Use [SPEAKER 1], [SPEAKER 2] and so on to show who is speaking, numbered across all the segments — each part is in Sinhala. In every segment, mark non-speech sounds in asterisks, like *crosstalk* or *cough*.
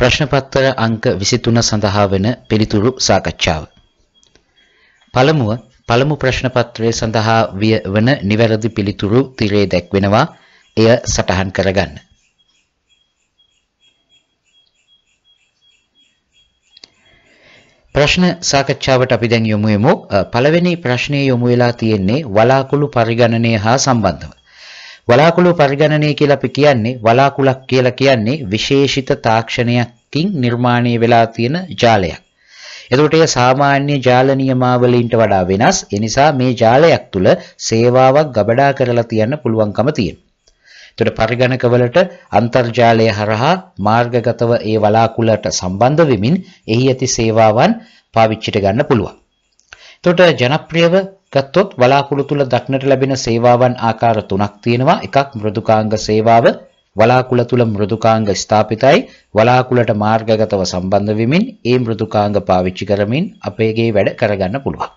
[SPEAKER 1] ප්‍රශ්නපත්තර අංක 23 සඳහා වෙන පිළිතුරු සාකච්ඡාව. පළමුව පළමු ප්‍රශ්න පත්‍රය සඳහා විය වන නිවැරදි පිළිතුරු තිරේ දැක්වෙනවා. එය සටහන් කරගන්න. ප්‍රශ්න සාකච්ඡාවට අපි දැන් යොමු වෙමු. පළවෙනි ප්‍රශ්නේ යොමු වෙලා තියෙන්නේ වලාකුළු පරිගණනය හා සම්බන්ධව. වලාකුළු පරිගණනය කියලා අපි කියන්නේ වලාකුළක් කියලා කියන්නේ විශේෂිත තාක්ෂණයකින් නිර්මාණය වෙලා තියෙන ජාලයක්. එතකොට ඒ සාමාන්‍ය ජාල නියමාවලින්ට වඩා වෙනස්. ඒ නිසා මේ ජාලයක් තුල සේවාවක් ගබඩා කරලා තියන්න පුළුවන්කම තියෙනවා. එතකොට පරිගණකවලට අන්තර්ජාලය හරහා මාර්ගගතව ඒ වලාකුළට සම්බන්ධ වෙමින් එහි ඇති සේවාවන් පාවිච්චිට ගන්න පුළුවන්. එතකොට ජනප්‍රියව ගත්තොත් වලාකුළු තුල දක්නට ලැබෙන සේවාවන් ආකාර තුනක් තියෙනවා. එකක් මෘදුකාංග සේවාව වලාකුළ තුල මෘදුකාංග ස්ථාපිතයි. වලාකුළට මාර්ගගතව සම්බන්ධ වෙමින් ඒ මෘදුකාංග පාවිච්චි කරමින් අපේගේ වැඩ කරගන්න පුළුවන්.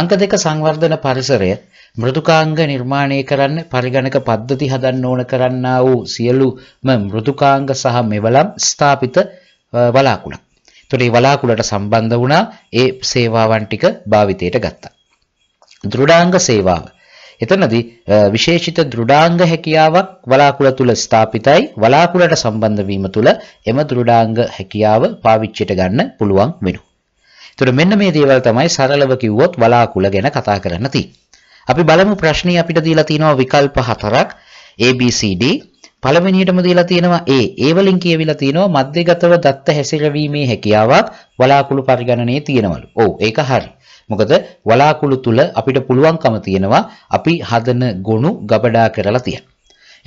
[SPEAKER 1] අංක දෙක සංවර්ධන පරිසරය මෘදුකාංග නිර්මාණය කරන්න පරිගණක පද්ධති හදන්න ඕන කරන්නා වූ සියලුම මෘදුකාංග සහ මෙවලම් ස්ථාපිත වලාකුළක්. එතකොට මේ වලාකුළට සම්බන්ධ වුණා ඒ සේවාවන් ටික භාවිතයට ගත්තා. දෘඩාංග සේවාව. එතනදී විශේෂිත දෘඩාංග හැකියාවක් වලාකුළ තුල ස්ථාපිතයි වලාකුළට සම්බන්ධ වීම තුල එම දෘඩාංග හැකියාව පාවිච්චියට ගන්න පුළුවන් වෙනවා. එතකොට මෙන්න මේ දේවල් තමයි සරලව කිව්වොත් වලාකුළ ගැන කතා කරන්න තියෙන්නේ. අපි බලමු ප්‍රශ්නේ අපිට දීලා තියෙනවා විකල්ප හතරක් ABCD පළවෙනියටම දීලා තියෙනවා A. ඒ වලින් කියවිලා තියෙනවා මධ්‍යගතව දත්ත හැසිරවීමේ හැකියාවක් වලාකුළු පරිගණනයේ තියෙනවලු. ඔව් ඒක හරි. මොකද වලාකුළු තුල අපිට පුළුවන්කම තියෙනවා අපි හදන ගොනු ගබඩා කරලා තියන්න.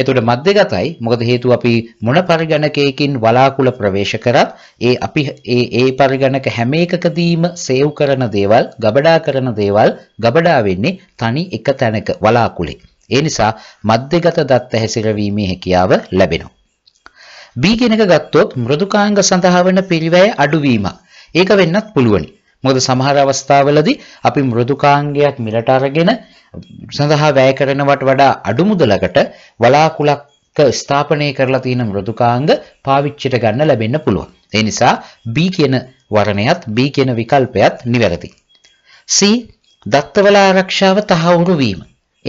[SPEAKER 1] එතකොට මධ්‍යගතයි මොකද හේතුව අපි මොන පරිගණකයකින් වලාකුළ ප්‍රවේශ කරත් ඒ අපි ඒ ඒ පරිගණක හැම එකකදීම සේව් කරන දේවල් ගබඩා කරන දේවල් ගබඩා වෙන්නේ තනි එක තැනක වලාකුළේ. ඒ නිසා මධ්‍යගත දත්ත හැසිරවීමේ හැකියාව ලැබෙනවා. B කියන එක ගත්තොත් මෘදුකාංග සඳහා වෙන පිළිවෙය අඩුවීම. ඒක වෙන්නත් පුළුවනි. මොකද සමහර අවස්ථාවලදී අපි මෘදුකාංගයක් මිලට අරගෙන සඳහා වැය කරනවට වඩා අඩු මුදලකට වලාකුලක් ස්ථාපනය කරලා තියෙන මෘදුකාංග පාවිච්චිට ගන්න ලැබෙන්න පුළුවන්. ඒ නිසා B කියන වර්ණයත් B කියන විකල්පයත් නිවැරදි. C දත්තවල ආරක්ෂාව තහවුරු වීම.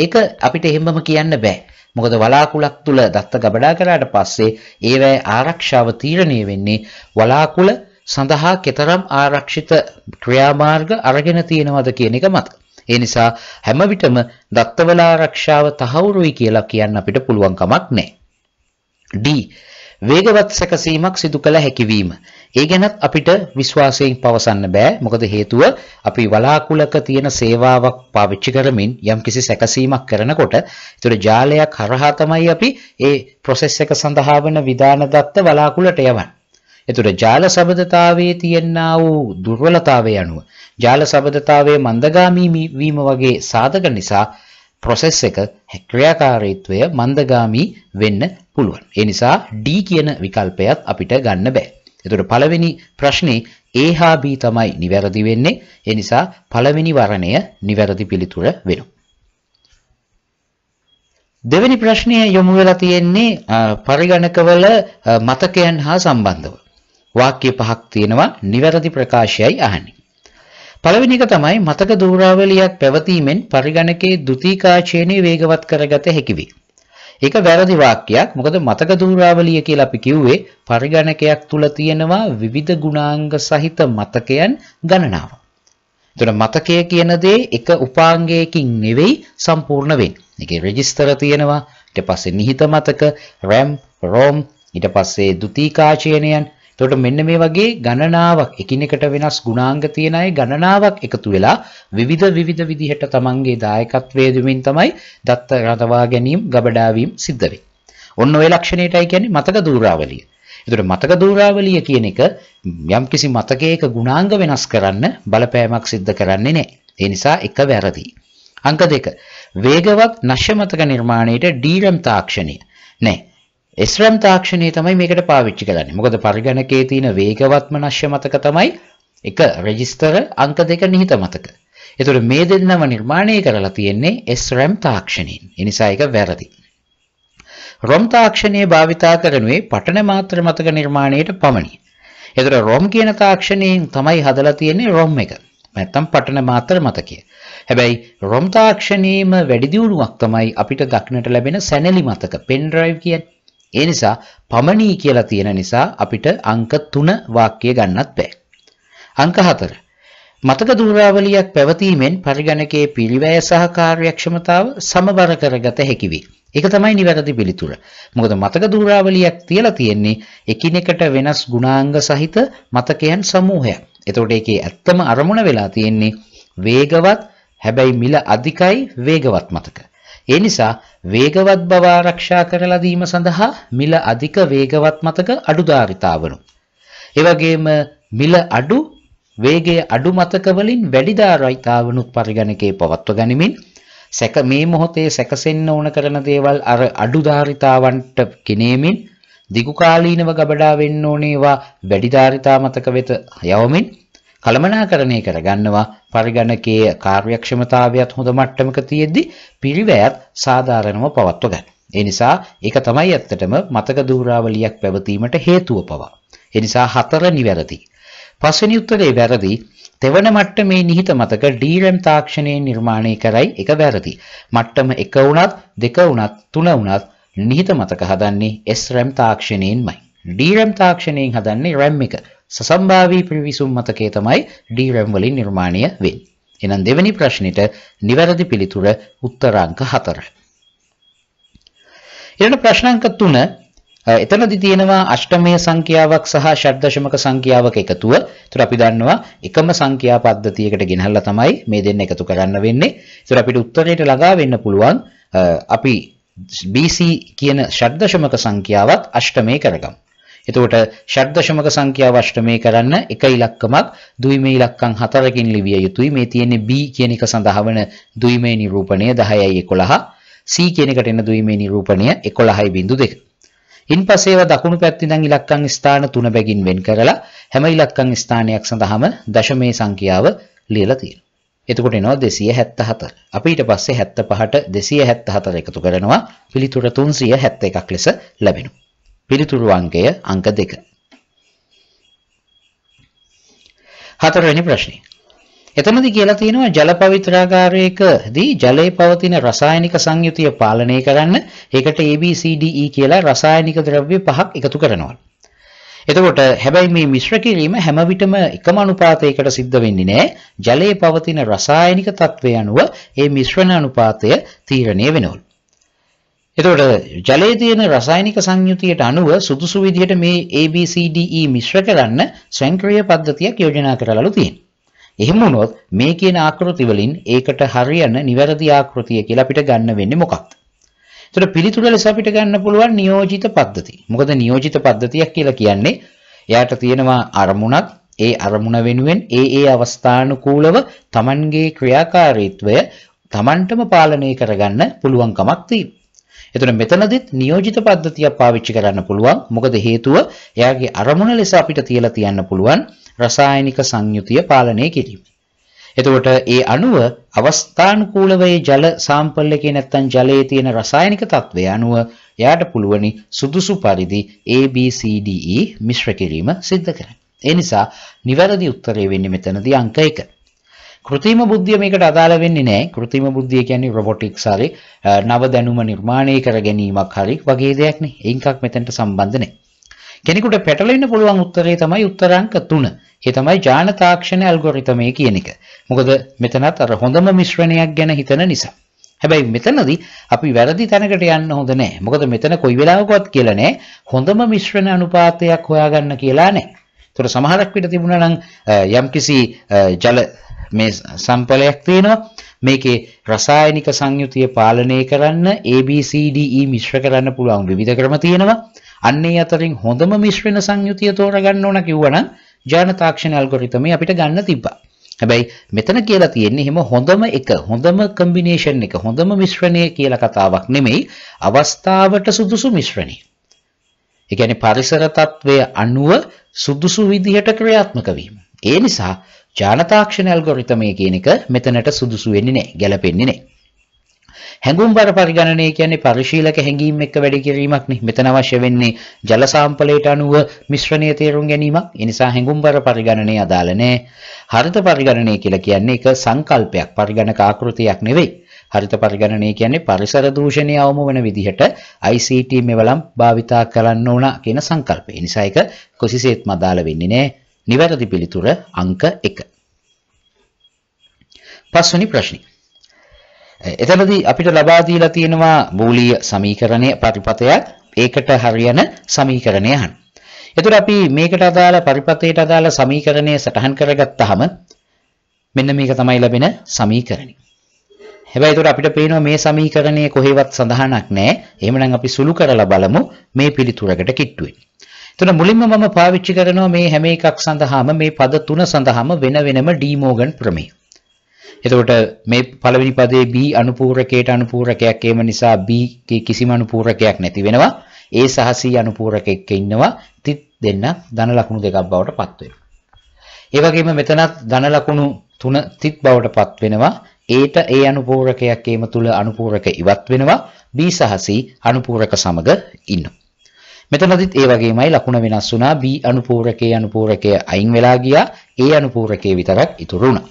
[SPEAKER 1] ඒක අපිට එහෙමම කියන්න බෑ. මොකද වලාකුලක් තුල දත්ත ගබඩා කරාට පස්සේ ඒවැය ආරක්ෂාව තීරණය වෙන්නේ වලාකුල සඳහා කෙතරම් ආරක්ෂිත ක්‍රියාමාර්ග අරගෙන තියෙනවද කියන එක මත. ඒ නිසා හැම විටම දත්තවල ආරක්ෂාව තහවුරුයි කියලා කියන්න අපිට පුළුවන් කමක් නැහැ. D වේගවත් සැකසීමක් සිදු කළ හැකිවීම. ඒ ගැනත් අපිට විශ්වාසයෙන් පවසන්න බෑ. මොකද හේතුව අපි වලාකුලක තියෙන සේවාවක් පාවිච්චි කරමින් යම්කිසි සැකසීමක් කරනකොට ඒතර ජාලයක් හරහා තමයි අපි ඒ process එක සඳහා වෙන විධාන දත්ත වලාකුලට යවන්නේ. එතකොට ජාල සබඳතාවයේ තියෙනා වූ දුර්වලතාවය අනුව ජාල සබඳතාවයේ මන්දගාමී වීම වගේ සාධක නිසා process එක ක්‍රියාකාරීත්වය මන්දගාමී වෙන්න පුළුවන්. ඒ නිසා D කියන විකල්පයත් අපිට ගන්න බෑ. එතකොට පළවෙනි ප්‍රශ්නේ A හා B තමයි නිවැරදි වෙන්නේ. ඒ නිසා පළවෙනි වරණය නිවැරදි පිළිතුර වෙනවා. දෙවැනි ප්‍රශ්නය යොමු වෙලා තියෙන්නේ පරිගණකවල මතකයන් හා සම්බන්ධව. වාක්‍ය පහක් තියෙනවා නිවැරදි ප්‍රකාශයයි අහන්නේ. පළවෙනි එක තමයි මතක දූරාවලියක් පැවතීමෙන් පරිගණකයේ ද්විතීකාචයනය වේගවත් කරගත හැකි වේ. ඒක වැරදි වාක්‍යයක්. මොකද මතක දූරාවලිය කියලා අපි කිව්වේ පරිගණකයක් තුල තියෙනවා විවිධ ගුණාංග සහිත මතකයන් ගණනාව. එතකොට මතකය කියන දේ එක උපාංගයකින් නෙවෙයි සම්පූර්ණ වෙන්නේ. ඒකේ රෙජිස්ටර් තියෙනවා. ඊට පස්සේ නිහිත මතක, RAM, ROM, ඊට පස්සේ ද්විතීකාචයනයන් එතකොට මෙන්න මේ වගේ ගණනාවක් එකිනෙකට වෙනස් ගුණාංග තියෙන අය ගණනාවක් එකතු වෙලා විවිධ විවිධ විදිහට තමන්ගේ දායකත්වයේ දෙමින් තමයි දත්ත රඳවා ගැනීම ගබඩාවීම සිද්ධ වෙන්නේ. ඔන්න ඔය ලක්ෂණයටයි කියන්නේ මතක දූරාවලිය. එතකොට මතක දූරාවලිය කියන එක යම්කිසි මතකයක ගුණාංග වෙනස් කරන්න බලපෑමක් සිද්ධ කරන්නේ නැහැ. ඒ නිසා එක වැරදි. අංක දෙක වේගවත් නැෂ මතක නිර්මාණයට DRAM තාක්ෂණය. නැහැ. ස්රම් තාක්ෂණය තමයි මේකට පාවිච්චි කරන්නේ මොකද පරිගණකයේ තියෙන වේගවත්ම නශ්‍ය මතක තමයි එක රෙජිස්ටර අංක දෙක නිහිත මතක. එතකොට මේ දෙන්නම නිර්මාණය කරලා තියෙන්නේ ස්රම් තාක්ෂණයෙන්. ඒ නිසා ඒක වැරදි. රොම් තාක්ෂණයේ භාවිතා කරනුවේ පටන මාත්‍ර මතක නිර්මාණයට පමණි. එතකොට රොම් කියන තාක්ෂණයෙන් තමයි හදලා තියෙන්නේ රොම් එක. නැත්තම් පටන මාත්‍ර මතකය. හැබැයි රොම් තාක්ෂණයේම වැඩි දියුණුවක් තමයි අපිට දක්නට ලැබෙන සැනලි මතක පෙන් ඩ්‍රයිව් කියන්නේ. ඒ නිසා පමණී කියලා තියෙන නිසා අපිට අංක 3 වාක්‍ය ගන්නත් බෑ. අංක 4. මතක දූරාවලියක් පැවතීමෙන් පරිගණකයේ පිළිවැය සහ කාර්යක්ෂමතාව සමබර කරගත හැකි වේ. ඒක තමයි නිවැරදි පිළිතුර. මොකද මතක දූරාවලියක් තියලා තියෙන්නේ එකිනෙකට වෙනස් ගුණාංග සහිත මතකයන් සමූහයක්. එතකොට ඒකේ ඇත්තම අරමුණ වෙලා තියෙන්නේ වේගවත් හැබැයි මිල අධිකයි වේගවත් මතක. ඒ නිසා වේගවත් බව ආරක්ෂා කරලා දීම සඳහා මිල අධික වේගවත් මතක අඩුදාරිතාවනු. ඒ වගේම මිල අඩු වේගයේ අඩු මතක වලින් වැඩි ධාරිතාවනුත් පරිගණකයේ පවත්ව ගනිමින් සැක මේ මොහොතේ සැකසෙන්න ඕන කරන දේවල් අර අඩු ධාරිතාවන්ට ගෙනෙමින් දිගු කාලීනව ගබඩා වෙන්න ඕනේවා වැඩි ධාරිතා මතක වෙත යවමින් කළමනාකරණය කරගන්නවා පරිගණකයේ කාර්යක්ෂමතාවයත් හොඳ මට්ටමක තියෙද්දි පිරිවැයත් සාධාරණව පවත්ව ගන්න. ඒ නිසා ඒක තමයි ඇත්තටම මතක දූරාවලියක් පැවතීමට හේතුව පවා. ඒ නිසා හතර නිවැරදි. පස්වෙනි උත්තරේ වැරදි. තෙවන මට්ටමේ නිහිත මතක DRAM තාක්ෂණයෙන් නිර්මාණය කරයි එක වැරදි. මට්ටම 1 වුණත් 2 වුණත් 3 වුණත් නිහිත මතක හදන්නේ SRAM තාක්ෂණයෙන්මයි. DRAM තාක්ෂණයෙන් හදන්නේ RAM එක. සසම්භාවී පිවිසුම් මතකයේ තමයි DRAM වලින් නිර්මාණය වෙන්නේ. එහෙනම් දෙවෙනි ප්‍රශ්නෙට නිවැරදි පිළිතුර උත්තරාංක 4. ඊළඟ ප්‍රශ්න අංක 3 එතනදි තියෙනවා අෂ්ටමය සංඛ්‍යාවක් සහ ෂඩ්දශමක සංඛ්‍යාවක එකතුව. ඒතර අපි දන්නවා එකම සංඛ්‍යා පද්ධතියකට ගෙනහලා තමයි මේ දෙන්න එකතු කරන්න වෙන්නේ. ඒතර අපිට උත්තරයට ළඟා වෙන්න පුළුවන් අපි BC කියන ෂඩ්දශමක සංඛ්‍යාවත් අෂ්ටමය කරගමු. එතකොට ෂඩ්දශමක සංඛ්‍යාව අෂ්ටමේ කරන්න එක ඉලක්කමක් දුයිමේ ඉලක්කම් හතරකින් ලිවිය යුතුයි. මේ තියෙන්නේ B කියන එක සඳහා වන දුයිමේ නිරූපණය 10යි 11. C කියන එකට එන දුයිමේ නිරූපණය 11.2. ඉන්පසු ඒවා දකුණු පැත්තේ ඉඳන් ඉලක්කම් ස්ථාන තුන බැගින් වෙන් කරලා හැම ඉලක්කම් ස්ථානයක් සඳහාම දශමේ සංඛ්‍යාව ලියලා තියෙනවා. එතකොට එනවා 274. අපි ඊට පස්සේ 75ට 274 එකතු කරනවා පිළිතුර 371ක් ලෙස ලැබෙනවා. පිළිතුරු අංකය අංක 2. හතරවෙනි ප්‍රශ්නේ. එතනදී කියලා තියෙනවා ජල පවිත්‍රාගාරයකදී ජලයේ පවතින රසායනික සංයුතිය පාලනය කරන්න ඒකට ABCDE කියලා රසායනික ද්‍රව්‍ය පහක් එකතු කරනවා. එතකොට හැබැයි මේ මිශ්‍ර කිරීම හැම විටම එකම අනුපාතයකට සිද්ධ වෙන්නේ නැහැ. ජලයේ පවතින රසායනික තත්ත්වය අනුව ඒ මිශ්‍රණ අනුපාතය තීරණය වෙනවා. එතකොට ජලයේ තියෙන රසායනික සංයුතියට අනුව සුදුසු විදිහට මේ ABCDE මිශ්‍ර කරන්න ස්වයංක්‍රීය පද්ධතියක් යෝජනා කරලාලු තියෙනවා. එහෙම වුණොත් මේ කියන ආකෘති වලින් ඒකට හරියන නිවැරදි ආකෘතිය කියලා අපිට ගන්න වෙන්නේ මොකක්ද? එතකොට පිළිතුර ලෙස අපිට ගන්න පුළුවන් නියෝජිත පද්ධති. මොකද නියෝජිත පද්ධතියක් කියලා කියන්නේ එයාට තියෙනවා අරමුණක්, ඒ අරමුණ වෙනුවෙන් ඒ ඒ අවස්ථානුකූලව Tamanගේ ක්‍රියාකාරීත්වය Tamanටම පාලනය කරගන්න පුළුවන්කමක් තියෙනවා. එතන මෙතනදිත් නියෝජිත පද්ධතියක් පාවිච්චි කරන්න පුළුවන්. මොකද හේතුව එයාගේ අරමුණ ලෙස අපිට තියලා තියන්න පුළුවන් රසායනික සංයුතිය පාලනය කිරීම. එතකොට ඒ අණුව අවස්ථානුකූලව ඒ ජල සාම්පල් එකේ නැත්තම් ජලයේ තියෙන රසායනික తත්වය අණුව එයාට පුළුවනි සුදුසු පරිදි A B C D E මිශ්‍ර කිරීම සිද්ධ කරන්න. ඒ නිසා නිවැරදි උත්තරය වෙන්නේ මෙතනදී අංක 1. කෘතිම බුද්ධිය මේකට අදාළ වෙන්නේ නැහැ. කෘතිම බුද්ධිය කියන්නේ රොබොටික්ස් හරි නව දැනුම නිර්මාණය කර ගැනීමක් හරි වගේ දෙයක් නේ. ඒකක් මෙතනට සම්බන්ධ නැහැ. කෙනෙකුට පැටලෙන්න පුළුවන් උත්තරේ තමයි උත්තරාංක 3. ඒ තමයි ඥාන තාක්ෂණ ඇල්ගොරිතමය කියන එක. මොකද මෙතනත් අර හොඳම මිශ්‍රණයක් ගැන හිතන නිසා. හැබැයි මෙතනදී අපි වැරදි තැනකට යන්න හොඳ නෑ. මොකද මෙතන කොයි වෙලාවකවත් කියලා නෑ හොඳම මිශ්‍රණ අනුපාතයක් හොයාගන්න කියලා නෑ. ඒතර සමහරක් පිට තිබුණා නම් යම්කිසි ජල මේ සම්පලයක් තියෙනවා මේකේ රසායනික සංයුතිය පාලනය කරන්න ABCDE මිශ්‍ර කරන්න පුළුවන් විවිධ ක්‍රම තියෙනවා අන්නේ අතරින් හොඳම මිශ්‍රණ සංයුතිය තෝරගන්න ඕන කිව්වනම් ජාන තාක්ෂණ ඇල්ගොරිතමේ අපිට ගන්න තිබ්බා හැබැයි මෙතන කියලා තියෙන්නේ හිම හොඳම එක හොඳම කම්බිනේෂන් එක හොඳම මිශ්‍රණය කියලා කතාවක් නෙමෙයි අවස්ථාවට සුදුසු මිශ්‍රණය ඒ කියන්නේ පරිසර తත්වයේ අණුව සුදුසු විදිහට ක්‍රියාත්මක වීම. ඒ නිසා ජානතාක්ෂණ ඇල්ගොරිතමය කියන එක මෙතනට සුදුසු වෙන්නේ නැහැ, ගැලපෙන්නේ නැහැ. හැඟුම් බර පරිගණනය කියන්නේ පරිශීලක හැඟීම් එක්ක වැඩි කිරීමක් නේ. මෙතන අවශ්‍ය වෙන්නේ ජල සාම්පලයට අනුව මිශ්‍රණය තේරුම් ගැනීමක්. ඒ නිසා හැඟුම් බර පරිගණනය අදාළ නැහැ. හරිත පරිගණනය කියලා කියන්නේ ඒක සංකල්පයක්, පරිගණක ආකෘතියක් නෙවෙයි. හරිත පරිගණනය කියන්නේ පරිසර දූෂණය අවම වන විදිහට ICT මෙවලම් භාවිතා කරන්න ඕන කියන සංකල්පය. ඒ නිසා ඒක කොසිසේත්ම අදාළ වෙන්නේ නැහැ. නිවැරදි පිළිතුර අංක 1. පස්වෙනි ප්‍රශ්නේ. එතනදී අපිට ලබා දීලා තියෙනවා බූලීය සමීකරණයේ පරිපතයක්. ඒකට හරියන සමීකරණය අහන්න. එතකොට අපි මේකට අදාළ පරිපතයට අදාළ සමීකරණය සටහන් කරගත්තාම මෙන්න මේක තමයි ලැබෙන සමීකරණය. හැබැයි එතකොට අපිට පේනවා මේ සමීකරණය කොහෙවත් සඳහනක් නැහැ. එහෙමනම් අපි සුළු කරලා බලමු මේ පිළිතුරකට කිට්ටු වෙන්නේ. එතන මුලින්ම මම පාවිච්චි කරනවා මේ හැම එකක් සඳහාම මේ පද තුන සඳහාම වෙන වෙනම ඩී මෝගන් ක්‍රමය. එතකොට මේ පළවෙනි පදයේ B අනුපූරකයට අනුපූරකයක් ඒම නිසා B කිසිම අනුපූරකයක් නැති වෙනවා. A සහ C අනුපූරකයක් ඉන්නවා. තිත් දෙන්න ධන ලකුණු දෙකක් බවට පත් වෙනවා. ඒ වගේම මෙතනත් ධන ලකුණු තුන තිත් බවට පත් වෙනවා. ඒට ඒ අනුපූරකයක් ඒම තුල අනුපූරක ඉවත් වෙනවා. B සහ C අනුපූරක සමග ඉන්නවා. මෙතනදිත් ඒ වගේමයි ලකුණ වෙනස් වුණා B අනුපූරකයේ අනුපූරකය අයින් වෙලා ගියා A අනුපූරකයේ විතරක් ඉතුරු වුණා.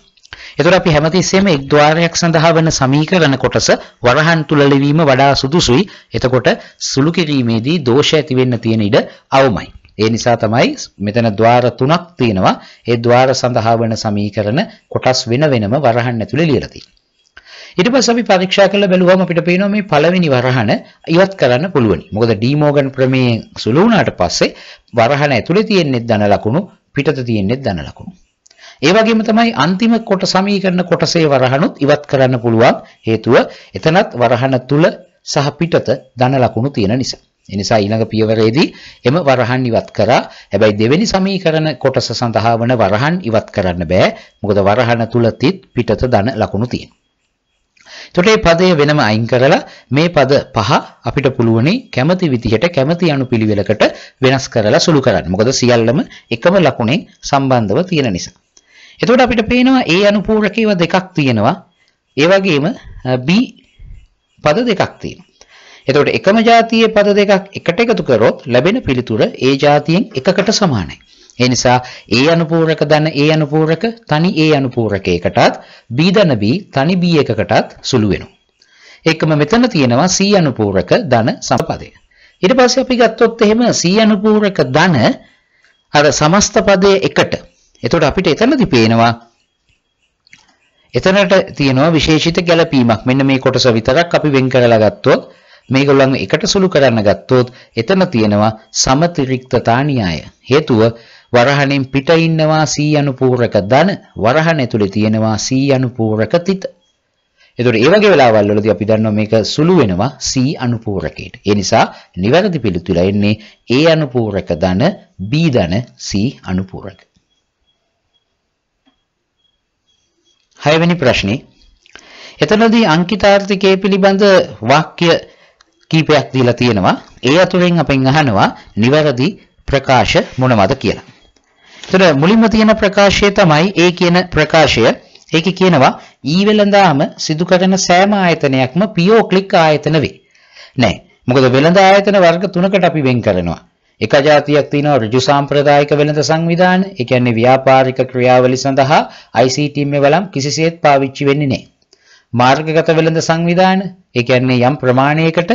[SPEAKER 1] එතකොට අපි හැමතිස්සෙම එක් ద్వාරයක් සඳහා වෙන සමීකරණ කොටස වරහන් තුල ලිවීම වඩා සුදුසුයි. එතකොට සුළු කිරීමේදී දෝෂ ඇති වෙන්න තියෙන ඉඩ අවමයි. ඒ නිසා තමයි මෙතන ద్వාර තුනක් තියෙනවා. ඒ ద్వාර සඳහා වෙන සමීකරණ කොටස් වෙන වෙනම වරහන් ඇතුලේ ලියලා තියෙන්නේ. ඊට පස්සේ අපි පරීක්ෂා කරලා බැලුවම අපිට පේනවා මේ පළවෙනි වරහන ඉවත් කරන්න පුළුවන්. මොකද ඩී මෝගන් ප්‍රමේය සුළු වුණාට පස්සේ වරහන ඇතුලේ තියෙන්නේ ධන ලකුණු පිටත තියෙන්නේ ධන ලකුණු. ඒ වගේම තමයි අන්තිම කොට සමීකරණ කොටසේ වරහනුත් ඉවත් කරන්න පුළුවන් හේතුව එතනත් වරහන තුල සහ පිටත ධන ලකුණු තියෙන නිසා. එනිසා ඊළඟ පියවරේදී එම වරහන් ඉවත් කරා. හැබැයි දෙවෙනි සමීකරණ කොටස සඳහා වන වරහන් ඉවත් කරන්න බෑ. මොකද වරහන තුල තිත් පිටත ධන ලකුණු තියෙනවා. එතකොට මේ පදය වෙනම අයින් කරලා මේ පද පහ අපිට පුළුවනි කැමති විදිහට කැමති අනුපිළිවෙලකට වෙනස් කරලා සුළු කරන්න. මොකද සියල්ලම එකම ලකුණෙන් සම්බන්ධව තියෙන නිසා. එතකොට අපිට පේනවා A අනුපූරකේව දෙකක් තියෙනවා. ඒ වගේම B පද දෙකක් තියෙනවා. එතකොට එකම જાතියේ පද දෙකක් එකට එකතු කරොත් ලැබෙන පිළිතුර ඒ જાතියෙන් එකකට සමානයි. ඒ නිසා A අනුපූරක ධන A අනුපූරක තනි A අනුපූරකයකටත් B ධන B තනි B එකකටත් සුළු වෙනවා. එකම මෙතන තියෙනවා C අනුපූරක ධන සමපදය. ඊට පස්සේ අපි ගත්තොත් එහෙම C අනුපූරක ධන අර සමස්ත පදයේ එකට. එතකොට අපිට එතනදි පේනවා එතනට තියෙනවා විශේෂිත ගැළපීමක්. මෙන්න මේ කොටස විතරක් අපි වෙන් කරලා ගත්තොත් මේගොල්ලන් එකට සුළු කරන්න ගත්තොත් එතන තියෙනවා සමතිරික්තතා න්‍යාය. හේතුව වරහණෙන් පිට ඉන්නවා සී අනුපූරක ධන වරහණ ඇතුලේ තියෙනවා සී අනුපූරක තිත. එතකොට ඒ වගේ වෙලාවල් වලදී අපි දන්නවා මේක සුළු වෙනවා සී අනුපූරකයට. ඒ නිසා නිවැරදි පිළිතුර එන්නේ A අනුපූරක ධන B ධන C අනුපූරක. හයවෙනි ප්‍රශ්නේ එතනදී අංකිතාර්ථිකය පිළිබඳ වාක්‍ය කීපයක් දීලා තියෙනවා. ඒ අතුරෙන් අපෙන් අහනවා නිවැරදි ප්‍රකාශ මොනවද කියලා. එතන මුලින්ම තියෙන ප්‍රකාශය තමයි ඒ කියන ප්‍රකාශය. ඒකේ කියනවා ඊ වෙළඳාම සිදු කරන සෑම ආයතනයක්ම පියෝ ක්ලික් ආයතන වේ. නෑ. මොකද වෙළඳ ආයතන වර්ග තුනකට අපි වෙන් කරනවා. එක જાතියක් තියෙනවා ඍජු සාම්ප්‍රදායික වෙළඳ සංවිධාන. ඒ කියන්නේ ව්‍යාපාරික ක්‍රියාවලි සඳහා ICT මෙවලම් e කිසිසේත් පාවිච්චි වෙන්නේ නෑ. මාර්ගගත වෙළඳ සංවිධාන ඒ කියන්නේ යම් ප්‍රමාණයකට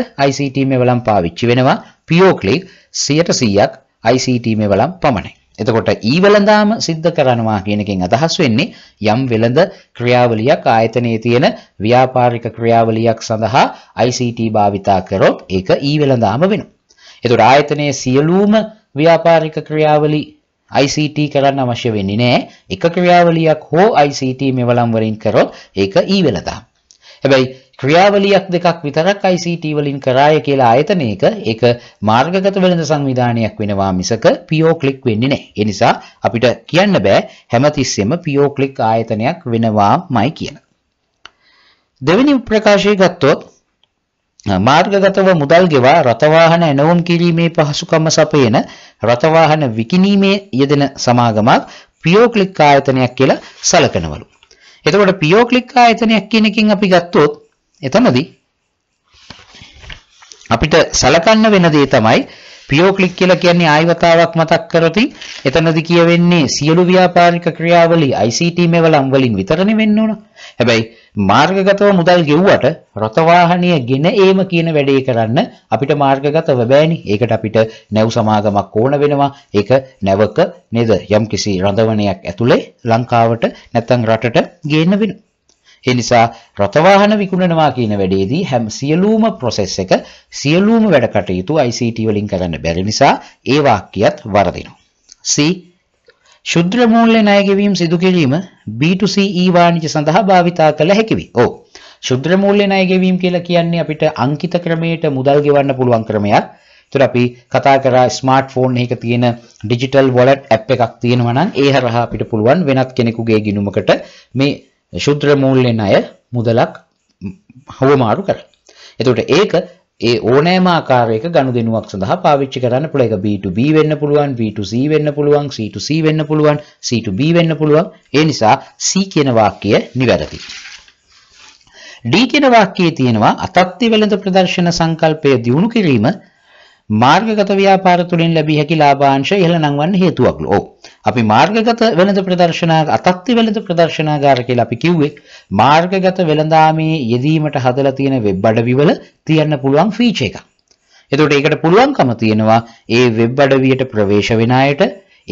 [SPEAKER 1] ICT මෙවලම් e පාවිච්චි වෙනවා පියෝ ක්ලික් 100% ICT මෙවලම් පමණයි එතකොට ඊ වෙළඳාම සිද්ධ කරනවා කියන එකෙන් අදහස් වෙන්නේ යම් වෙළඳ ක්‍රියාවලියක් ආයතනයේ තියෙන ව්‍යාපාරික ක්‍රියාවලියක් සඳහා ICT භාවිතා කරොත් ඒක ඊ වෙළඳාම වෙනවා. එතකොට ආයතනයේ සියලුම ව්‍යාපාරික ක්‍රියාවලි ICT කරන්න අවශ්‍ය වෙන්නේ නැහැ. එක ක්‍රියාවලියක් හෝ ICT මෙවලම් වලින් කරොත් ඒක ඊ වෙළඳාම. හැබැයි ක්‍රියාවලියක් දෙකක් විතරක් ICT වලින් කරාය කියලා ආයතනයක ඒක මාර්ගගත වෙළඳ සංවිධානයක් වෙනවා මිසක PO click වෙන්නේ නැහැ. ඒ නිසා අපිට කියන්න බෑ හැමතිස්සෙම PO click ආයතනයක් වෙනවාමයි කියලා. දෙවෙනි ප්‍රකාශය ගත්තොත් මාර්ගගතව මුදල් ගෙවා රථවාහන ඇනවුම් කිරීමේ පහසුකම සපයන රථවාහන විකිණීමේ යෙදෙන සමාගමක් PO click ආයතනයක් කියලා සලකනවලු. එතකොට PO click ආයතනයක් කියන එකකින් අපි ගත්තොත් එතනදී අපිට සලකන්න වෙන දේ තමයි පියෝ ක්ලික් කියලා කියන්නේ ආයවතාවක් මතක් කරති එතනදී කියවෙන්නේ සියලු ව්‍යාපාරික ක්‍රියාවලි ICT මෙවලම් වලින් විතරනේ වෙන්න ඕන. හැබැයි මාර්ගගතව මුදල් ගෙව්වට රත වාහනය ගෙන ඒම කියන වැඩේ කරන්න අපිට මාර්ගගතව බෑනේ. ඒකට අපිට නැව් සමාගමක් ඕන වෙනවා. ඒක නැවක නේද යම්කිසි රඳවණයක් ඇතුලේ ලංකාවට නැත්නම් රටට ගේන්න වෙනවා. ඒ නිසා රථවාහන විකුණනවා කියන වැඩේදී හැම සියලුම process එක සියලුම වැඩ කටයුතු ICT වලින් කරන්න බැරි නිසා ඒ වාක්‍යයත් වරදිනවා. C ශුද්‍ර මූල්‍ය ණය ගෙවීම සිදු කිරීම B2C e වාණිජ සඳහා භාවිතා කළ හැකි වේ. ඔව්. ශුද්‍ර මූල්‍ය ණය ගෙවීම කියලා කියන්නේ අපිට අංකිත ක්‍රමයට මුදල් ගෙවන්න පුළුවන් ක්‍රමයක්. ඒතර අපි කතා කරා ස්මාර්ට් ෆෝන් එකක තියෙන ඩිජිටල් වොලට් ඇප් එකක් තියෙනවා නම් ඒ හරහා අපිට පුළුවන් වෙනත් කෙනෙකුගේ ගිණුමකට මේ ශුද්‍ර මූල්‍යෙන් අය මුදලක් හවමාරු කර. එතකොට ඒක ඒ ඕනෑම ආකාරයක ගනුදෙනුවක් සඳහා පාවිච්චි කරන්න පුළුවන්. ඒක B2B වෙන්න පුළුවන්, B2C වෙන්න පුළුවන්, C2C වෙන්න පුළුවන්, C2B වෙන්න පුළුවන්. ඒ නිසා C කියන වාක්‍යය නිවැරදි. D කියන වාක්‍යයේ තියෙනවා අතත්ති වෙළඳ ප්‍රදර්ශන සංකල්පය දියුණු කිරීම මාර්ගගත ව්‍යාපාර තුලින් ලැබිය හැකි ලාභාංශ ඉහළ නංවන්න හේතුවක් ලෝ. අපි මාර්ගගත වෙළඳ ප්‍රදර්ශනා අතක්ති වෙළඳ ප්‍රදර්ශනාගාර කියලා අපි කිව්වේ මාර්ගගත වෙළඳාමේ යෙදීමට හදලා තියෙන වෙබ් අඩවිවල තියන්න පුළුවන් ෆීචර් එකක්. එතකොට ඒකට පුළුවන්කම තියෙනවා ඒ වෙබ් අඩවියට ප්‍රවේශ වෙන අයට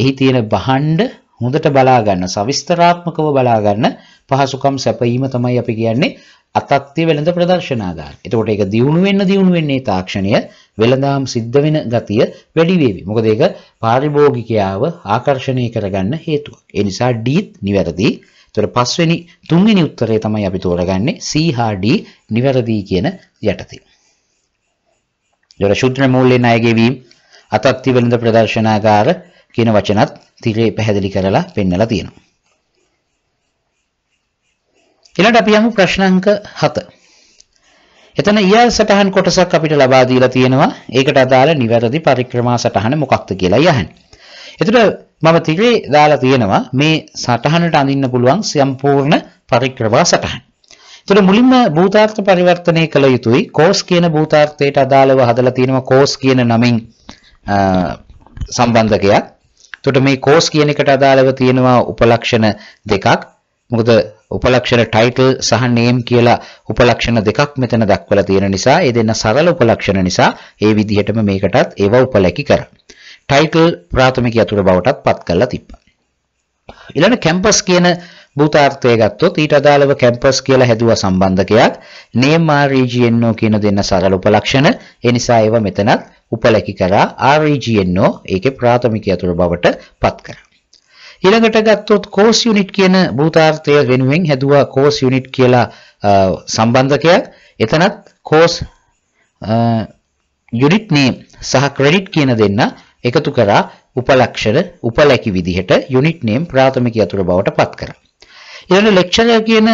[SPEAKER 1] එහි තියෙන බහඬ හොඳට බලා ගන්න, සවිස්තරාත්මකව බලා ගන්න පහසුකම් සැපයීම තමයි අපි කියන්නේ අතත්්‍ය වෙළඳ ප්‍රදර්ශනාගාර. එතකොට ඒක දියුණු වෙන්න දියුණු වෙන්නේ තාක්ෂණය වෙළඳාම් සිද්ධ වෙන ගතිය වැඩි වේවි. මොකද ඒක පාරිභෝගිකයාව ආකර්ෂණය කරගන්න හේතුවක්. ඒ නිසා D නිවැරදි. එතකොට පස්වෙනි තුන්වෙනි උත්තරේ තමයි අපි තෝරගන්නේ C හා D නිවැරදි කියන යටතේ. ඊට ශුද්ධ මූල්‍යයෙන් අය ගෙවීම අතත්්‍ය වෙළඳ ප්‍රදර්ශනාගාර කියන වචනත් තිරේ පැහැදිලි කරලා පෙන්නලා තියෙනවා. ඊළඟට අපි යමු ප්‍රශ්න අංක 7. එතන ඊයර් සටහන් කොටසක් අපිට ලබා දීලා තියෙනවා. ඒකට අදාළ නිවැරදි පරික්‍රමා සටහන මොකක්ද කියලා යහන්නේ. එතකොට මම තිරේ දාලා තියෙනවා මේ සටහනට අඳින්න පුළුවන් සම්පූර්ණ පරික්‍රමා සටහන. එතකොට මුලින්ම භූතාර්ථ පරිවර්තනය කළ යුතුයි. කෝස් කියන භූතාර්ථයට අදාළව හදලා තියෙනවා කෝස් කියන නමින් සම්බන්ධකයක්. එතකොට මේ කෝස් කියන එකට අදාළව තියෙනවා උපලක්ෂණ දෙකක්. මොකද උපලක්ෂණ ටයිටල් සහ නේම් කියලා උපලක්ෂණ දෙකක් මෙතන දක්වලා තියෙන නිසා ඒ දෙන්න සරල උපලක්ෂණ නිසා ඒ විදිහටම මේකටත් ඒව උපලැකි කරා. ටයිටල් ප්‍රාථමික යතුරු බවටත් පත් කරලා තිබ්බා. ඊළඟ කැම්පස් කියන භූතාර්ථය ගත්තොත් ඊට අදාළව කැම්පස් කියලා හැදුවා සම්බන්ධකයක් name REGNO කියන දෙන්න සරල උපලක්ෂණ ඒ නිසා ඒව මෙතනත් උපලැකි කරා REGNO ඒකේ ප්‍රාථමික යතුරු බවට පත් කරා ඊළඟට ගත්තොත් කෝස් යුනිට් කියන භූතාර්ථය වෙනුවෙන් හැදුවා කෝස් යුනිට් කියලා සම්බන්ධකයක්. එතනත් කෝස් යුනිට් නේම් සහ ක්‍රෙඩිට් කියන දෙන්න එකතු කරා උපලක්ෂර උපලැකි විදිහට යුනිට් නේම් ප්‍රාථමික යතුර බවට පත් කරා. ඊළඟ ලෙක්චරර් කියන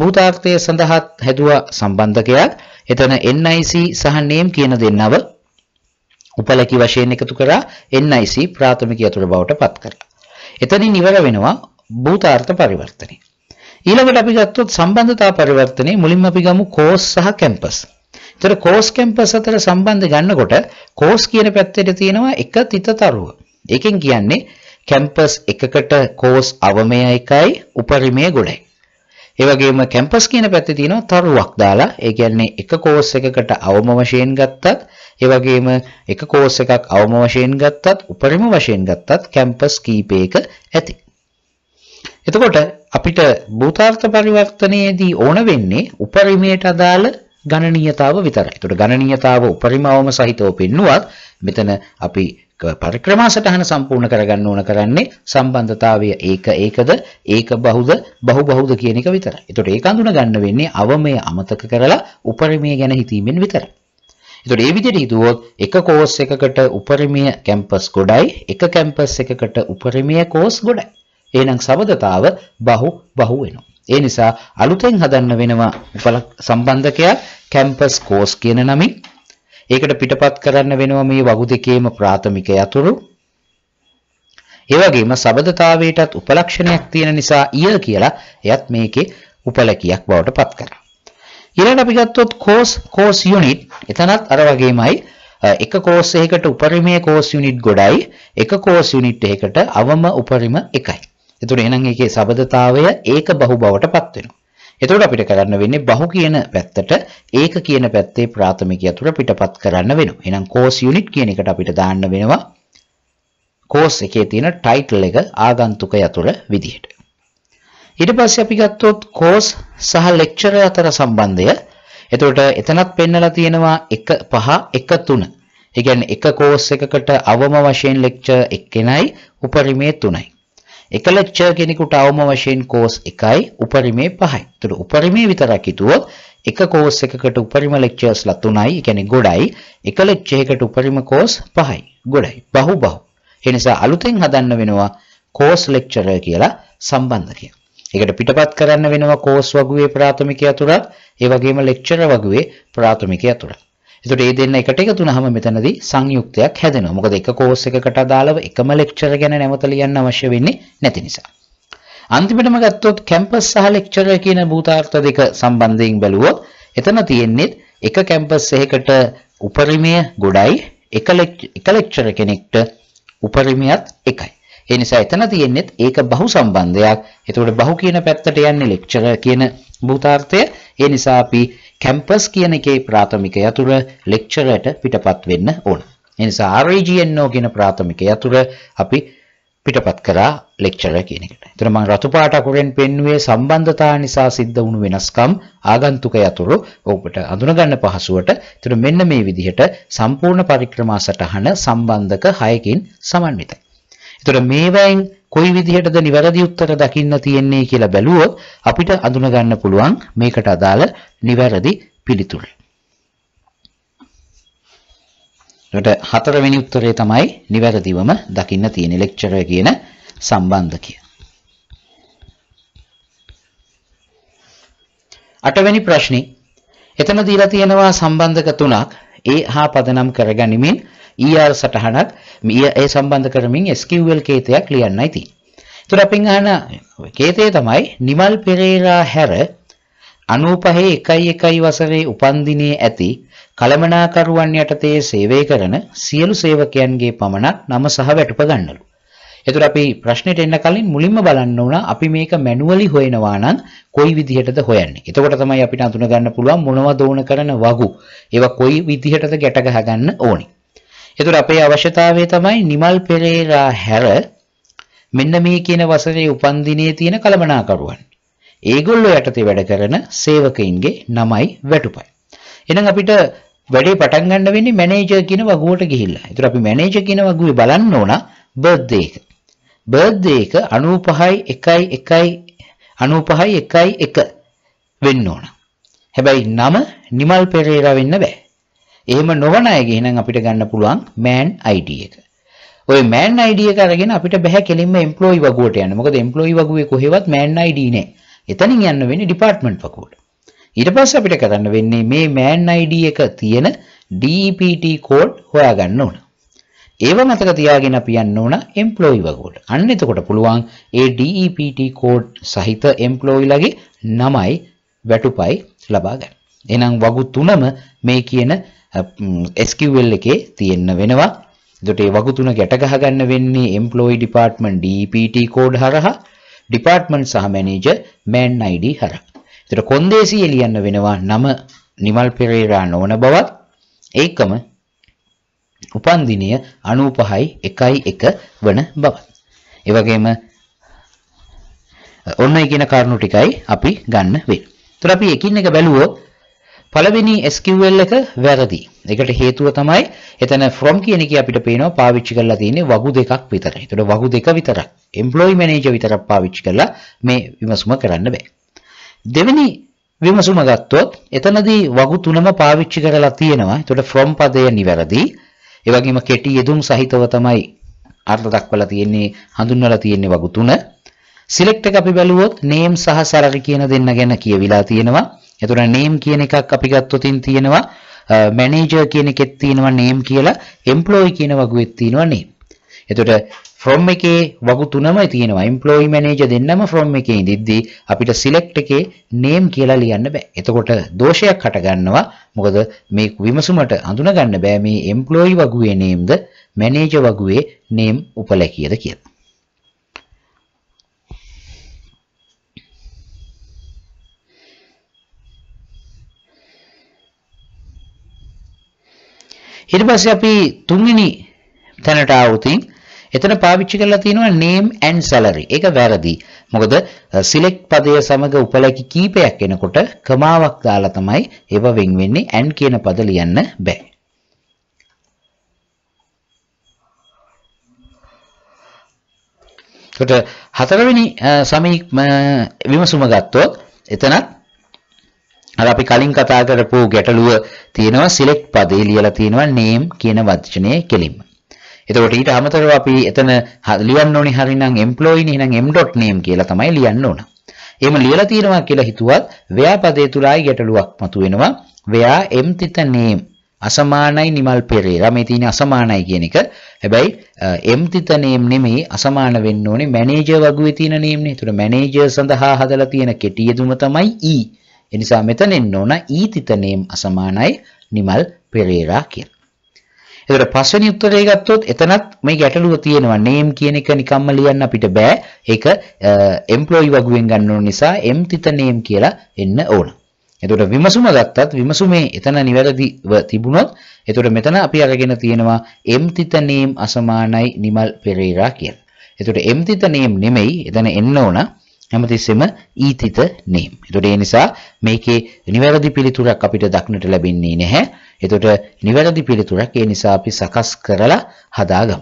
[SPEAKER 1] භූතාර්ථය සඳහා හැදුවා සම්බන්ධකයක්. එතන NIC සහ name කියන දෙන්නව උපලැකි වශයෙන් එකතු කරා NIC ප්‍රාථමික යතුර බවට පත් කරා. එතනින් ඉවර වෙනවා භූතාර්ථ පරිවර්තනය. ඊළඟට අපි ගත්තොත් සම්බන්ධතා පරිවර්තනයේ මුලින්ම අපි ගමු කෝස් සහ කැම්පස්. ඒතර කෝස් කැම්පස් අතර සම්බන්ධ ගන්නකොට කෝස් කියන පැත්තේ තියෙනවා එක තිතතරුව. ඒකෙන් කියන්නේ කැම්පස් එකකට කෝස් අවමය එකයි උපරිමය ගොඩයි. ඒ වගේම කැම්පස් කියන පැත්තේ තියෙනවා තරුවක් දාලා ඒ කියන්නේ එක කෝස් එකකට අවම වශයෙන් ගත්තත් ඒ වගේම එක කෝස් එකක් අවම වශයෙන් ගත්තත් උපරිම වශයෙන් ගත්තත් කැම්පස් කීපයක ඇති. එතකොට අපිට භූතාර්ථ පරිවර්තනයේදී ඕන වෙන්නේ උපරිමයට අදාළ ගණනීයතාව විතරයි. එතකොට ගණනීයතාව උපරිම අවම සහිතව පෙන්නුවත් මෙතන අපි පරික්‍රමා සටහන සම්පූර්ණ කරගන්න ඕන කරන්නේ සම්බන්ධතාවය ඒක ඒකද ඒක බහුද බහු බහුද කියන එක විතරයි. ඒතකොට ඒක අඳුන ගන්න වෙන්නේ අවමය අමතක කරලා උපරිමය ගැන හිතීමෙන් විතරයි. ඒතකොට මේ විදිහට හිතුවොත් එක කෝස් එකකට උපරිමය කැම්පස් ගොඩයි එක කැම්පස් එකකට උපරිමය කෝස් ගොඩයි. එහෙනම් සබඳතාව බහු බහු වෙනවා. ඒ නිසා අලුතෙන් හදන්න වෙනවා උපල සම්බන්ධකයක් කැම්පස් කෝස් කියන නමින් ඒකට පිටපත් කරන්න වෙනවා මේ වගු දෙකේම ප්‍රාථමික යතුරු. ඒ වගේම සබදතාවයටත් උපලක්ෂණයක් තියෙන නිසා ඊය කියලා එයත් මේකේ උපලකියක් බවට පත් කරනවා. ඊළඟට අපි ගත්තොත් cos cos unit එතනත් අර වගේමයි එක කෝස් එකකට උපරිමයේ කෝස් යුනිට් ගොඩයි එක කෝස් යුනිට් එකකට අවම උපරිම එකයි. එතකොට එහෙනම් ඒකේ සබදතාවය ඒක බහු බවට පත් වෙනවා. එතකොට අපිට කරන්න වෙන්නේ බහු කියන පැත්තට ඒක කියන පැත්තේ ප්‍රාථමිකය තුර පිටපත් කරන්න වෙනවා. එහෙනම් cos unit කියන එකට අපිට දාන්න වෙනවා cos එකේ තියෙන title එක ආගන්තුකය තුර විදිහට. ඊට පස්සේ අපි ගත්තොත් cos සහ lecturer අතර සම්බන්ධය එතකොට එතනත් පෙන්නලා තියෙනවා 1 5 1 3. ඒ කියන්නේ එක කෝස් එකකට අවම වශයෙන් ලෙක්චර් එක්කෙනයි උපරිමේ තුනයි. එකල ච කෙනෙකුට අවම වශයෙන් කෝස් 1යි උපරිමේ 5යි. ඒතර උපරිමේ විතරක් හිතුවොත් එක කෝස් එකකට උපරිම ලෙක්චර්ස්ලා 3යි, කියන්නේ ගොඩයි. එක ලෙක්චර් එකකට උපරිම කෝස් 5යි. ගොඩයි. බහු බහු. ඒ නිසා අලුතෙන් හදන්න වෙනවා කෝස් ලෙක්චරර් කියලා සම්බන්ධකයක්. ඒකට පිටපත් කරන්න වෙනවා කෝස් වගුවේ ප්‍රාථමික යතුරත්, ඒ වගේම ලෙක්චරර් වගුවේ ප්‍රාථමික යතුරත්. එතකොට මේ දෙන්න එකට එකතුනහම මෙතනදී සංයුක්තයක් හැදෙනවා. මොකද එක කෝස් එකකට අදාළව එකම ලෙක්චර් ගැන නැවත ලියන්න අවශ්‍ය වෙන්නේ නැති නිසා. අන්තිමටම ගත්තොත් කැම්පස් සහ ලෙක්චර් කියන භූතාර්ථ දෙක සම්බන්ධයෙන් බැලුවොත් එතන තියෙන්නේ එක කැම්පස් එකකට උපරිමය ගොඩයි එක ලෙක්චර් කෙනෙක්ට උපරිමයත් එකයි. ඒ නිසා එතන තියෙන්නේ ඒක බහු සම්බන්ධයක්. එතකොට බහු කියන පැත්තට යන්නේ ලෙක්චර් කියන භූතාර්ථය. ඒ නිසා අපි කැම්පස් කියන එකේ ප්‍රාථමිකය තුළ ලෙක්චරයට පිටපත් වෙන්න ඕන. ඒ නිසා RGNO කියන ප්‍රාථමිකය තුළ අපි පිටපත් කරා ලෙක්චර් කියන එකට. එතන මම රතු පාට අකුරෙන් පෙන්වුවේ සම්බන්ධතා නිසා සිද්ධ වුණු වෙනස්කම් ආගන්තුක යතුරු ඔබට අඳුනගන්න පහසුවට. එතන මෙන්න මේ විදිහට සම්පූර්ණ පරික්‍රමා සටහන සම්බන්ධක 6කින් සමන්විතයි. එතන මේවැයින් කොයි විදිහටද නිවැරදි උත්තර දකින්න තියෙන්නේ කියලා බැලුවොත් අපිට අඳුනගන්න පුළුවන් මේකට අදාළ නිවැරදි පිළිතුර. ඊට හතරවෙනි උත්තරේ තමයි නිවැරදිවම දකින්න තියෙන ලෙක්චරර් කියන සම්බන්ධකය. අටවෙනි ප්‍රශ්නේ එතන දීලා තියෙනවා සම්බන්ධක තුනක් ඒ හා පදනම් කරගනිමින් ER සටහනක් e ඒ සම්බන්ධ කරමින් SQL කේතයක් ලියන්නයි තියෙන්නේ. එතකොට අපින් අහන කේතය තමයි නිමල් පෙරේරා හැර 95 11 වසරේ උපන්දිනයේ ඇති කළමනාකරුවන් යටතේ සේවය කරන සියලු සේවකයන්ගේ පමණක් නම සහ වැටුප ගන්නලු. එතකොට අපි ප්‍රශ්නෙට එන්න කලින් මුලින්ම බලන්න ඕන අපි මේක මැනුවලි හොයනවා නම් කොයි විදිහටද හොයන්නේ. එතකොට තමයි අපිට අඳුන ගන්න පුළුවන් මොනවද ඕන කරන වගු. ඒවා කොයි විදිහටද ගැට ගහ ගන්න ඕනේ. එතකොට අපේ අවශ්‍යතාවය තමයි නිමල් පෙරේරා හැර මෙන්න මේ කියන වසරේ උපන්දිනයේ තියෙන කළමනාකරුවන්. ඒගොල්ලෝ යටතේ වැඩ කරන සේවකයින්ගේ නමයි වැටුපයි. එහෙනම් අපිට වැඩේ පටන් ගන්න වෙන්නේ මැනේජර් කියන වගුවට ගිහිල්ලා. ඒතර අපි මැනේජර් කියන වගුවේ බලන්න ඕන බර්ත්ඩේ එක. බර්ත්ඩේ එක 95 1 1 95 1 1 වෙන්න ඕන. හැබැයි නම නිමල් පෙරේරා වෙන්න බෑ. එහෙම නොවන අයගේ නම් අපිට ගන්න පුළුවන් මෑන් ID එක. ඔය මෑන් ID එක අරගෙන අපිට බෑ කෙලින්ම එම්ප්ලොයි වගුවට යන්න. මොකද එම්ප්ලොයි වගුවේ කොහෙවත් මෑන් ID නෑ. එතනින් යන්න වෙන්නේ ඩිපාර්ට්මන්ට් වගුවට. ඊට පස්සේ අපිට කරන්න වෙන්නේ මේ මෑන් ID එක තියෙන e DEPT කෝඩ් හොයාගන්න ඕන. ඒව මතක තියාගෙන අපි යන්න ඕන එම්ප්ලොයි වගුවට. අන්න එතකොට පුළුවන් ඒ e DEPT කෝඩ් සහිත එම්ප්ලොයිලගේ නමයි වැටුපයි ලබා ගන්න. එහෙනම් වගු තුනම මේ කියන SQL එකේ තියෙන්න වෙනවා. එතකොට මේ වගු තුන ගැට ගහ ගන්න වෙන්නේ employee department DPT code හරහා department සහ manager man ID හරහා. එතකොට කොන්දේසිය ලියන්න වෙනවා නම නිමල් පෙරේරා නොවන බවත් ඒකම උපන් දිනය 95යි 1යි වන බවත්. ඒ වගේම ඔන්න ඒ කියන කරුණු ටිකයි අපි ගන්න වෙන්නේ. එතකොට අපි එකින් එක බැලුවොත් පළවෙනි SQL එක වැරදි. ඒකට හේතුව තමයි එතන from කියන එක අපිට පේනවා පාවිච්චි කරලා තියෙන්නේ වගු දෙකක් විතර. ඒතකොට වගු දෙක විතරක්. employee manager විතරක් පාවිච්චි කරලා මේ විමසුම කරන්න බෑ. දෙවෙනි විමසුම ගත්තොත් එතනදී වගු තුනම පාවිච්චි කරලා තියෙනවා. ඒතකොට from පදය නිවැරදි. ඒ වගේම කෙටි යෙදුම් සහිතව තමයි අර්ථ දක්වලා තියෙන්නේ හඳුන්වලා තියෙන්නේ වගු තුන. select එක අපි බැලුවොත් name සහ salary කියන දෙන්න ගැන කියවිලා තියෙනවා. එතකොට name කියන එකක් අපි ගත්තොතින් තියෙනවා manager කියන එකෙත් තියෙනවා name කියලා employee කියන වගුවෙත් තියෙනවා name. එතකොට from එකේ වගු තුනමයි තියෙනවා. employee manager දෙන්නම from එකේ ඉඳිද්දී අපිට select එකේ name කියලා ලියන්න බෑ. එතකොට දෝෂයක් හටගන්නවා. මොකද මේ විමසුමට අඳුනගන්න බෑ මේ employee වගුවේ nameද manager වගුවේ name උපලැකියද කියලා. ඊට පස්සේ අපි තුන්වෙනි තැනට ආවොතින් එතන පාවිච්චි කරලා තියෙනවා name and salary. ඒක වැරදි. මොකද select පදය සමග උපලැකි කීපයක් එනකොට කමාවක් දාලා තමයි ඒව වෙන් වෙන්නේ and කියන පද ලියන්න බෑ. එතකොට හතරවෙනි සමී විමසුම ගත්තොත් එතනත් අර අපි කලින් කතා කරපු ගැටලුව තියෙනවා select පදේ ලියලා තියෙනවා name කියන වචනේ කෙලින්ම. එතකොට ඊට අමතරව අපි එතන ලියන්න ඕනේ හරිනම් employee නේ එහෙනම් m.name කියලා තමයි ලියන්න ඕන. එහෙම ලියලා තියෙනවා කියලා හිතුවත් where පදේ තුලයි ගැටලුවක් මතුවෙනවා. where empty name අසමානයි Nimal Perera මේ තියෙන අසමානයි කියන එක. හැබැයි empty name නෙමෙයි අසමාන වෙන්න ඕනේ manager වගුවේ තියෙන name නේ. ඒතර manager සඳහා හදලා තියෙන කෙටි යෙදුම තමයි e. එනිසා මෙතනින් නොන ඊතිතනේම් අසමානයි නිමල් පෙරේරා කියලා. එතකොට පස්වෙනි උත්තරේ ගත්තොත් එතනත් මේ ගැටලුව තියෙනවා name කියන එක නිකම්ම ලියන්න අපිට බෑ ඒක employee වගුවෙන් ගන්න ඕන නිසා empty name කියලා එන්න ඕන. එතකොට විමසුම ගත්තත් විමසුමේ එතන නිවැරදිව තිබුණොත් එතකොට මෙතන අපි අරගෙන තියෙනවා empty name අසමානයි නිමල් පෙරේරා කියලා. එතකොට empty name නෙමෙයි එතන එන්න ඕන හැමතිස්සෙම ඊතිත නේම්. එතකොට ඒ නිසා මේකේ නිවැරදි පිළිතුරක් අපිට දක්නට ලැබෙන්නේ නැහැ. එතකොට නිවැරදි පිළිතුරක් ඒ නිසා අපි සකස් කරලා හදාගමු.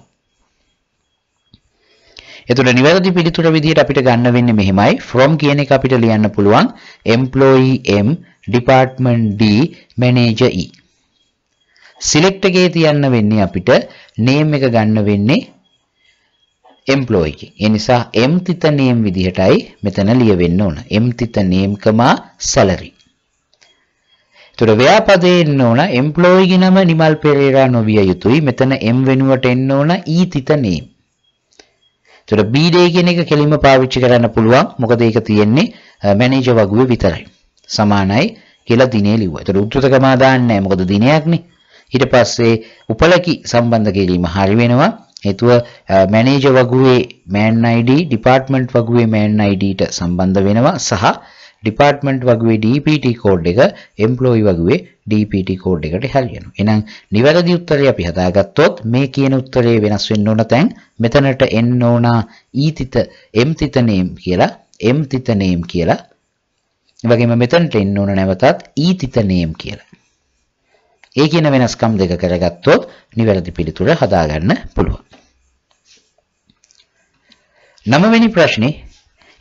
[SPEAKER 1] එතකොට නිවැරදි පිළිතුර විදිහට අපිට ගන්න වෙන්නේ මෙහෙමයි. from කියන එක අපිට ලියන්න පුළුවන් employee m department d manager e. select එකේ තියන්න වෙන්නේ අපිට name එක ගන්න වෙන්නේ එම්ප්ලොයි එකෙන්. ඒ නිසා එම්තිත නේම් විදිහටයි මෙතන ලියවෙන්න ඕන. එම්තිත නේම් කමා සැලරි. එතකොට ව්‍යාපදේ එන්න ඕන එම්ප්ලොයි ගිනම නිමල් පෙරේරා නොවිය යුතුයි. මෙතන එම් වෙනුවට එන්න ඕන ඊතිත නේම්. එතකොට බීඩේ කියන එක කෙලින්ම පාවිච්චි කරන්න පුළුවන්. මොකද ඒක තියෙන්නේ මැනේජර් වගුවේ විතරයි. සමානයි කියලා දිනේ ලිව්වා. ඒතර උද්දෘතකමා දාන්නේ නැහැ. මොකද දිනයක්නේ. ඊට පස්සේ උපලකි සම්බන්ධ කිරීම හරි වෙනවා. හේතුව මැනේජර් වගුවේ මෑන් ID ඩිපාර්ට්මන්ට් වගුවේ මෑන් IDට සම්බන්ධ වෙනවා සහ ඩිපාර්ට්මන්ට් වගුවේ DPT කෝඩ් එක එම්ප්ලොයි වගුවේ DPT කෝඩ් එකට හැලියනවා. එහෙනම් නිවැරදි උත්තරය අපි හදාගත්තොත් මේ කියන උත්තරේ වෙනස් වෙන්න ඕන තැන් මෙතනට එන්න ඕන ඊතිත එම්තිත name කියලා එම්තිත name කියලා. ඒ වගේම මෙතනට එන්න ඕන නැවතත් ඊතිත name කියලා. ඒ කියන වෙනස්කම් දෙක කරගත්තොත් නිවැරදි පිළිතුර හදාගන්න පුළුවන්. නවවෙනි ප්‍රශ්නේ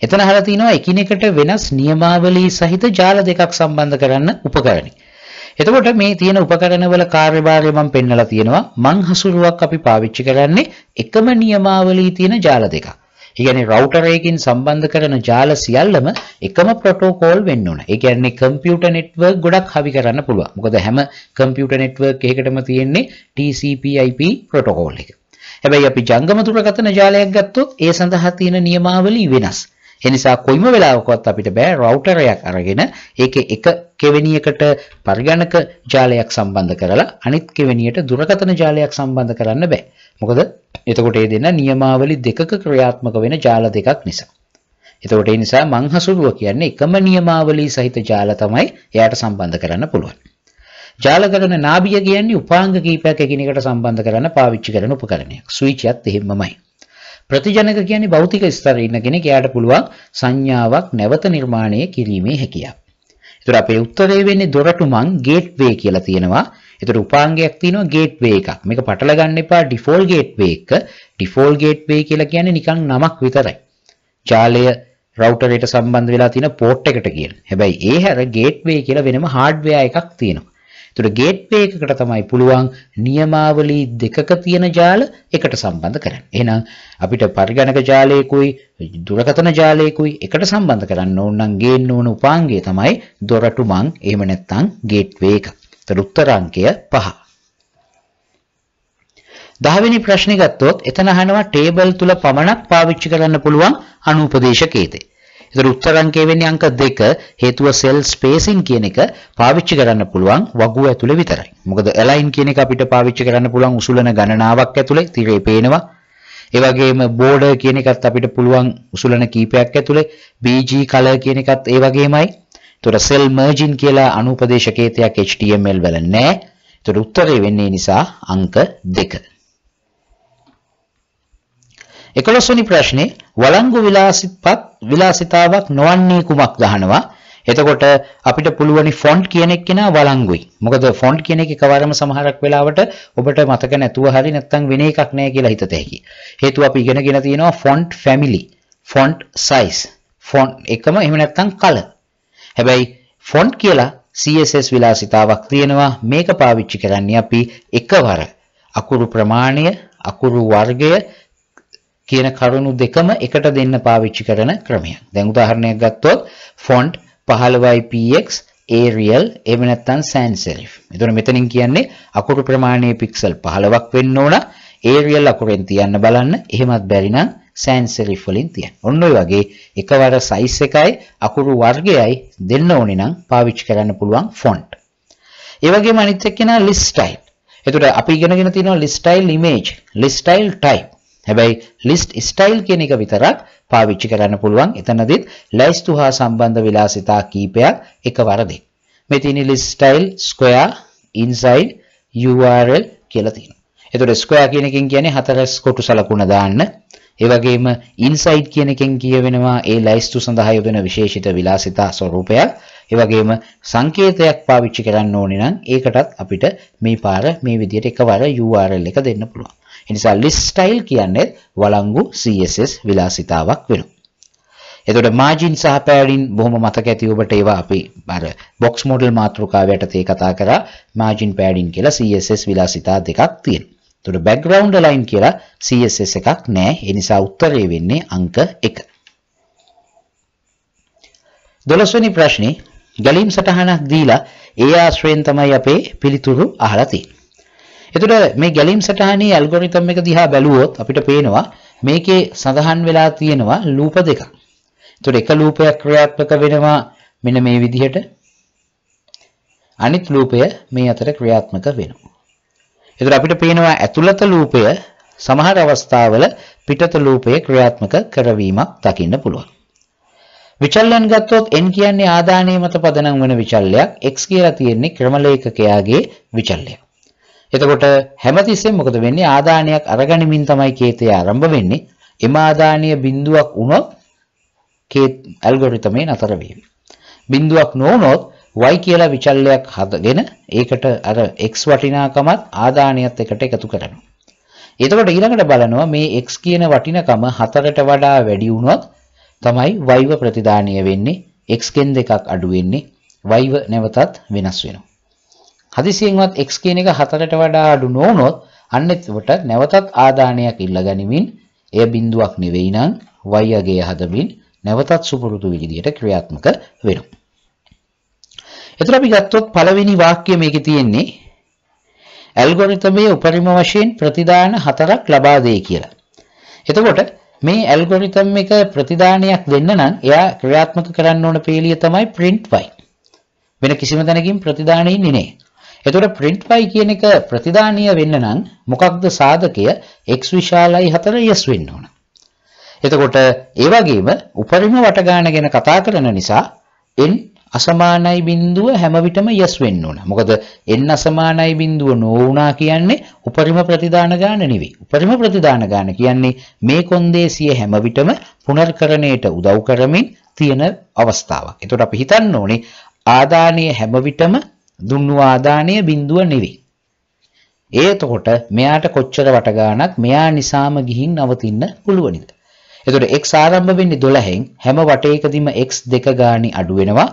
[SPEAKER 1] එතන අහලා තිනවා එකිනෙකට වෙනස් නියමාවලී සහිත ජාල දෙකක් සම්බන්ධ කරන්න උපකරණ. එතකොට මේ තියෙන උපකරණවල කාර්යභාරය මම පෙන්නලා තියෙනවා මං හසුරුවක් අපි පාවිච්චි කරන්නේ එකම නියමාවලී තියෙන ජාල දෙකක්. ඒ කියන්නේ රවුටර් එකකින් සම්බන්ධ කරන ජාල සියල්ලම එකම ප්‍රොටෝකෝල් වෙන්න ඕන. ඒ කියන්නේ කම්පියුටර් නෙට්වර්ක් ගොඩක් හවි කරන්න පුළුවන්. මොකද හැම කම්පියුටර් නෙට්වර්ක් එකකටම තියෙන්නේ TCP/IP ප්‍රොටෝකෝල් එක. හැබැයි අපි ජංගම දුරකථන ජාලයක් ගත්තොත් ඒ සඳහා තියෙන නියමාවලි වෙනස්. ඒ නිසා කොයිම වෙලාවකවත් අපිට බෑ රවුටර් එකක් අරගෙන ඒකේ එක කෙවෙනියකට පරිගණක ජාලයක් සම්බන්ධ කරලා අනිත් කෙවෙනියට දුරකථන ජාලයක් සම්බන්ධ කරන්න බෑ. මොකද එතකොට ඒ දෙන්න නියමාවලි දෙකක ක්‍රියාත්මක වෙන ජාල දෙකක් නිසා. එතකොට ඒ නිසා මං හසුරුව කියන්නේ එකම නියමාවලි සහිත ජාල තමයි එයාට සම්බන්ධ කරන්න පුළුවන්. ජාලකරණ නාභිය කියන්නේ උපාංග කීපයක් එකිනෙකට සම්බන්ධ කරන්න පාවිච්චි කරන උපකරණයක්. ස්විචයත් එහෙමමයි. ප්‍රතිජනක කියන්නේ භෞතික ස්තරයේ ඉන්න කෙනෙක් එයාට පුළුවන් සංඥාවක් නැවත නිර්මාණය කිරීමේ හැකියාව. ඒතර අපේ උත්තරේ වෙන්නේ දොරටු මං ගේට්වේ කියලා තියෙනවා. ඒතර උපාංගයක් තියෙනවා ගේට්වේ එකක්. මේක පටල ගන්න එපා ඩිෆෝල් ගේට්වේ එක. ඩිෆෝල් ගේට්වේ කියලා කියන්නේ නිකන් නමක් විතරයි. ජාලය රවුටරයට සම්බන්ධ වෙලා තියෙන පෝට් එකට කියන. හැබැයි ඒ හැර ගේට්වේ කියලා වෙනම හાર્ඩ්වෙයාර් එකක් තියෙනවා. ඒතර ගේට්වේ එකකට තමයි පුළුවන් නියමාවලි දෙකක තියෙන ජාල එකට සම්බන්ධ කරන්න. එහෙනම් අපිට පරිගණක ජාලයකුයි දුරකථන ජාලයකුයි එකට සම්බන්ධ කරන්න ඕන නම් ගේන්න ඕන උපාංගය තමයි දොරටු මං එහෙම නැත්නම් ගේට්වේ එක. ඒතර උත්තර අංකය 5. දහවෙනි ප්‍රශ්නේ ගත්තොත් එතන අහනවා ටේබල් තුල පමණක් පාවිච්චි කරන්න පුළුවන් අනුපදේශකේතේ. ඒතර උත්තර අංකය වෙන්නේ අංක 2. හේතුව සෙල් ස්පේසිං කියන එක පාවිච්චි කරන්න පුළුවන් වගුව ඇතුලේ විතරයි. මොකද align කියන එක අපිට පාවිච්චි කරන්න පුළුවන් උසුලන ගණනාවක් ඇතුලේ තිරේ පේනවා. ඒ වගේම border කියන එකත් අපිට පුළුවන් උසුලන කීපයක් ඇතුලේ bg color කියන එකත් ඒ වගේමයි. ඒතර cell merging කියලා අනුපදේශකේතයක් HTML වල නැහැ. ඒතර උත්තරේ වෙන්නේ නිසා අංක 2. 11වෙනි ප්‍රශ්නේ වළංගු විලාසිතපත් විලාසිතාවක් නොවන්නේ කුමක් ගහනවා. එතකොට අපිට පුළුවනි ෆොන්ට් කියන එක කෙනා වළංගුයි. මොකද ෆොන්ට් කියන එක එකවරම සමහරක් වෙලාවට ඔබට මතක නැතුව හරි නැත්නම් වෙන එකක් නැහැ කියලා හිතත හැකි. හේතුව අපි ඉගෙනගෙන තියෙනවා font family, font size, font එකම එහෙම නැත්නම් කලර්. හැබැයි ෆොන්ට් කියලා CSS විලාසිතාවක් තියෙනවා. මේක පාවිච්චි කරන්නේ අපි එකවර අකුරු ප්‍රමාණය, අකුරු වර්ගය කියන කරුණු දෙකම එකට දෙන්න පාවිච්චි කරන ක්‍රමයක්. දැන් උදාහරණයක් ගත්තොත් font 15px Arial එහෙම නැත්නම් sans serif. එතකොට මෙතනින් කියන්නේ අකුරු ප්‍රමාණය පික්සල් 15ක් වෙන්න ඕන. Arial අකුරෙන් තියන්න බලන්න. එහෙමත් බැරි නම් sans serif වලින් තියන්න. ඔන්න ඔය වගේ එකවර size එකයි අකුරු වර්ගයයි දෙන්න ඕනේ නම් පාවිච්චි කරන්න පුළුවන් font. ඒ වගේම අනිත් එක්කෙනා list style. එතකොට අපි ඉගෙනගෙන තියෙනවා list style image, list style type. හැබැයි list style කියන එක විතරක් පාවිච්චි කරන්න පුළුවන්. එතනදිත් ලැයිස්තු හා සම්බන්ධ විලාසිතා කීපයක් එකවර දෙන්න. මේ තියෙන list style square inside URL කියලා තියෙනවා. එතකොට square කියන එකෙන් කියන්නේ හතරස් කොටු සලකුණ දාන්න. ඒ වගේම inside කියන එකෙන් කියවෙනවා ඒ ලැයිස්තු සඳහා යොදන විශේෂිත විලාසිතා ස්වරූපයක්. ඒ වගේම සංකේතයක් පාවිච්චි කරන්න ඕනේ නම් ඒකටත් අපිට මේ පාර මේ විදිහට එකවර URL එක දෙන්න පුළුවන්. එනිසා list style කියන්නේ වළංගු CSS විලාසිතාවක් වෙනවා. එතකොට මාජින් සහ පෑඩින් බොහොම මතක ඇති ඔබට ඒවා අපි අර box model මාතෘකාව යටතේ කතා කරා මාජින් පෑඩින් කියලා CSS විලාසිතා දෙකක් තියෙනවා. එතකොට background align කියලා CSS එකක් නැහැ. ඒ නිසා උත්තරේ වෙන්නේ අංක 1. 12 වෙනි ප්‍රශ්නේ ගැලීම් සටහනක් දීලා ඒ ආශ්‍රයෙන් තමයි අපේ පිළිතුරු අහලා තියෙන්නේ. එතකොට මේ ගැලීම් සටහනේ ඇල්ගොරිතම් එක දිහා බැලුවොත් අපිට පේනවා මේකේ සඳහන් වෙලා තියෙනවා ලූප දෙකක්. එතකොට එක ලූපයක් ක්‍රියාත්මක වෙනවා මෙන්න මේ විදිහට. අනිත් ලූපය මේ අතර ක්‍රියාත්මක වෙනවා. එතකොට අපිට පේනවා ඇතුළත ලූපය සමහර අවස්ථාවල පිටත ලූපය ක්‍රියාත්මක කරවීමක් දකින්න පුළුවන්. විචල්ලන් ගත්තොත් n කියන්නේ ආදානීය මත පදනම් වන විචල්ලයක් x කියලා තියෙන්නේ ක්‍රමලේඛකයාගේ විචල්ලයක්. එතකොට හැමතිස්සෙම මොකද වෙන්නේ ආදානයක් අරගනිමින් තමයි කේතය ආරම්භ වෙන්නේ. එම ආදානීය බිඳුවක් වුණොත් කේත් ඇල්ගොරිතමේ නතර වීම. බිඳුවක් නොවුනොත් y කියලා විචල්යක් හදගෙන ඒකට අර x වටිනාකමත් ආදානියත් එකට එකතු කරනවා. එතකොට ඊළඟට බලනවා මේ x කියන වටිනකම 4ට වඩා වැඩි වුණොත් තමයි y ව ප්‍රතිදානීය වෙන්නේ x ගෙන් දෙකක් අඩු වෙන්නේ y ව නැවතත් වෙනස් වෙනවා. හදිසියෙන්වත් x කියන එක 4ට වඩා අඩු නොවුනොත් අන්නෙත්වට නැවතත් ආදානයක් ඉල්ල ගනිමින් එය බිඳුවක් නෙවෙයි නම් y අගය හදමින් නැවතත් සුපුරුදු විදිහට ක්‍රියාත්මක වෙනවා. එතකොට අපි ගත්තොත් පළවෙනි වාක්‍යය මේකේ තියෙන්නේ ඇල්ගොරිතමයේ උපරිම වශයෙන් ප්‍රතිදාන හතරක් ලබා දෙයි කියලා. එතකොට මේ ඇල්ගොරිතම් එක ප්‍රතිදානයක් දෙන්න නම් එයා ක්‍රියාත්මක කරන්න ඕන පේළිය තමයි print y. වෙන කිසිම තැනකින් ප්‍රතිදාන ඉන්නේ නැහැ. එතකොට print y කියන එක ප්‍රතිදානීය වෙන්න නම් මොකක්ද සාධකය x විශාලයි 4 yes වෙන්න ඕන. එතකොට ඒ වගේම උපරිම වටගාන ගැන කතා කරන නිසා n අසමානයි බිඳුව හැම විටම yes වෙන්න ඕන. මොකද n අසමානයි බිඳුව නොවුණා කියන්නේ උපරිම ප්‍රතිදාන ගාන නෙවෙයි. උපරිම ප්‍රතිදාන ගාන කියන්නේ මේ කොන්දේසිය හැම විටම පුනර්කරණයට උදව් කරමින් තියෙන අවස්ථාවක්. එතකොට අපි හිතන්න ඕනේ ආදානීය හැම විටම දුන්නු ආදානය බිඳුව නෙවෙයි. ඒතකොට මෙයාට කොච්චර වටගානක් මෙයා නිසාම ගිහින් නවතින්න පුළුවනිද. එතකොට x ආරම්භ වෙන්නේ 12න් හැම වටයකදීම x2 ගාණි අඩු වෙනවා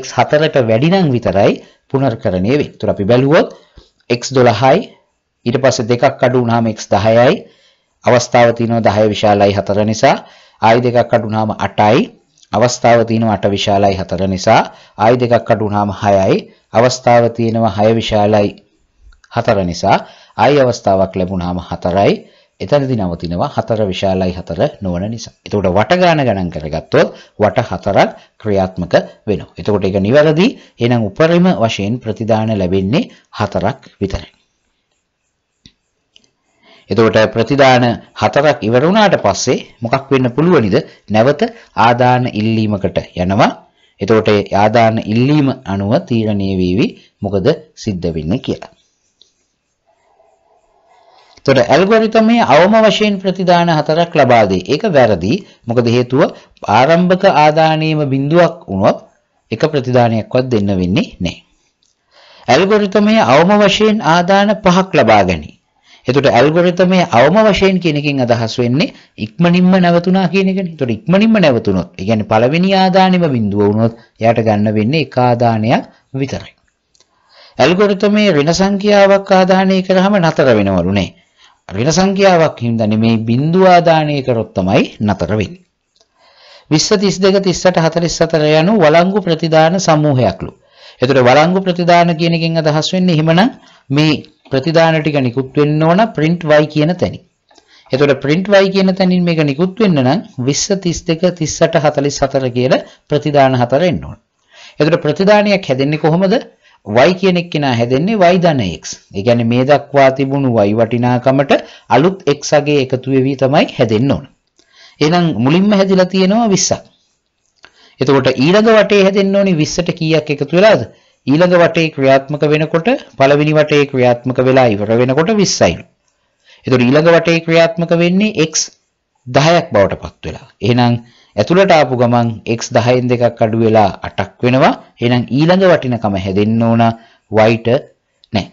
[SPEAKER 1] x 4ට වැඩි නම් විතරයි පුනර්කරණය වෙන්නේ. එතකොට අපි බැලුවොත් x12යි ඊට පස්සේ දෙකක් අඩු වුණාම x10යි අවස්ථාව තියෙනවා 10 විශාලයි 4 නිසා ආයි දෙකක් අඩු වුණාම 8යි අවස්ථාව තියෙනවා 8 විශාලයි 4 නිසා ආයි දෙකක් අඩු වුණාම 6යි අවස්ථාව තියෙනවා 6 විශාලයි 4 නිසා i අවස්ථාවක් ලැබුණාම 4යි එතනදි නවතිනවා 4 විශාලයි 4 නොවන නිසා. එතකොට වටගාන ගණන් කරගත්තොත් වට 4ක් ක්‍රියාත්මක වෙනවා. එතකොට ඒක නිවැරදි. එහෙනම් උපරිම වශයෙන් ප්‍රතිදාන ලැබෙන්නේ 4ක් විතරයි. එතකොට ප්‍රතිදාන 4ක් ඉවර වුණාට පස්සේ මොකක් වෙන්න පුළුවනිද? නැවත ආදාන ඉල්ලීමකට යනවා. එතකොට ඒ ආදාන ඉල්ලීම අනුව තීරණය වේවි මොකද සිද්ධ වෙන්නේ කියලා. එතකොට ඇල්ගොරිතමයේ අවම වශයෙන් ප්‍රතිදාන හතරක් ලබා දෙයි. ඒක වැරදි. මොකද හේතුව ආරම්භක ආදානයේම බිඳුවක් වුණොත් එක ප්‍රතිදානයක්වත් දෙන්න වෙන්නේ නැහැ. ඇල්ගොරිතමයේ අවම වශයෙන් ආදාන පහක් ලබා ගැනීම එතකොට ඇල්ගොරිතමේ අවම වශයෙන් කියන එකෙන් අදහස් වෙන්නේ ඉක්මනින්ම නැවතුණා කියන එකනේ. එතකොට ඉක්මනින්ම නැවතුනොත්, ඒ කියන්නේ පළවෙනි ආදානෙම බිඳුව වුණොත්, එයාට ගන්න වෙන්නේ එක ආදානයක් විතරයි. ඇල්ගොරිතමේ ඍණ සංඛ්‍යාවක් ආදානය කරාම නතර වෙනවලු නේ. ඍණ සංඛ්‍යාවක් හින්දා නෙමේ බිඳුව ආදානය කරොත් තමයි නතර වෙන්නේ. 20 32 38 44 යනු වළංගු ප්‍රතිදාන සමූහයක්ලු. එතකොට වළංගු ප්‍රතිදාන කියන එකෙන් අදහස් වෙන්නේ එහෙමනම් මේ ප්‍රතිදාන ටික නිකුත් වෙන්න ඕන print y කියන තැනින්. එතකොට print y කියන තැනින් මේක නිකුත් වෙන්න නම් 20 32 38 44 කියලා ප්‍රතිදාන හතර එන්න ඕන. එතකොට ප්‍රතිදානයක් හැදෙන්නේ කොහොමද? y කියන එක්කෙනා හැදෙන්නේ y ධන x. ඒ කියන්නේ මේ දක්වා තිබුණු y වටිනාකමට අලුත් x අගේ එකතු වෙවි තමයි හැදෙන්න ඕන. එහෙනම් මුලින්ම හැදිලා තියෙනවා 20ක්. එතකොට ඊළඟ වටේ හැදෙන්න ඕනි 20ට කීයක් එකතු වෙලාද? ඊළඟ වටේ ක්‍රියාත්මක වෙනකොට පළවෙනි වටේ ක්‍රියාත්මක වෙලා ඉවර වෙනකොට 20යි. එතකොට ඊළඟ වටේ ක්‍රියාත්මක වෙන්නේ x 10ක් බවට පත් වෙලා. එහෙනම් ඇතුළට ආපු ගමන් x 10න් දෙකක් අඩු වෙලා 8ක් වෙනවා. එහෙනම් ඊළඟ වටිනකම හැදෙන්න ඕන y නෑ.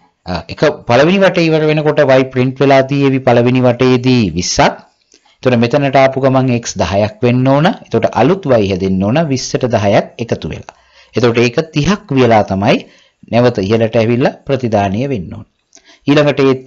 [SPEAKER 1] එක පළවෙනි වටේ ඉවර වෙනකොට y print වෙලා තියෙවි පළවෙනි වටේදී 20ක්. එතකොට මෙතනට ආපු ගමන් x 10ක් වෙන්න ඕන. එතකොට අලුත් y හැදෙන්න ඕන 20ට 10ක් එකතු වෙලා. එතකොට ඒක 30ක් වියලා තමයි නැවත ඉහළට ඇවිල්ලා ප්‍රතිදානය වෙන්න ඕන. ඊළඟට ඒ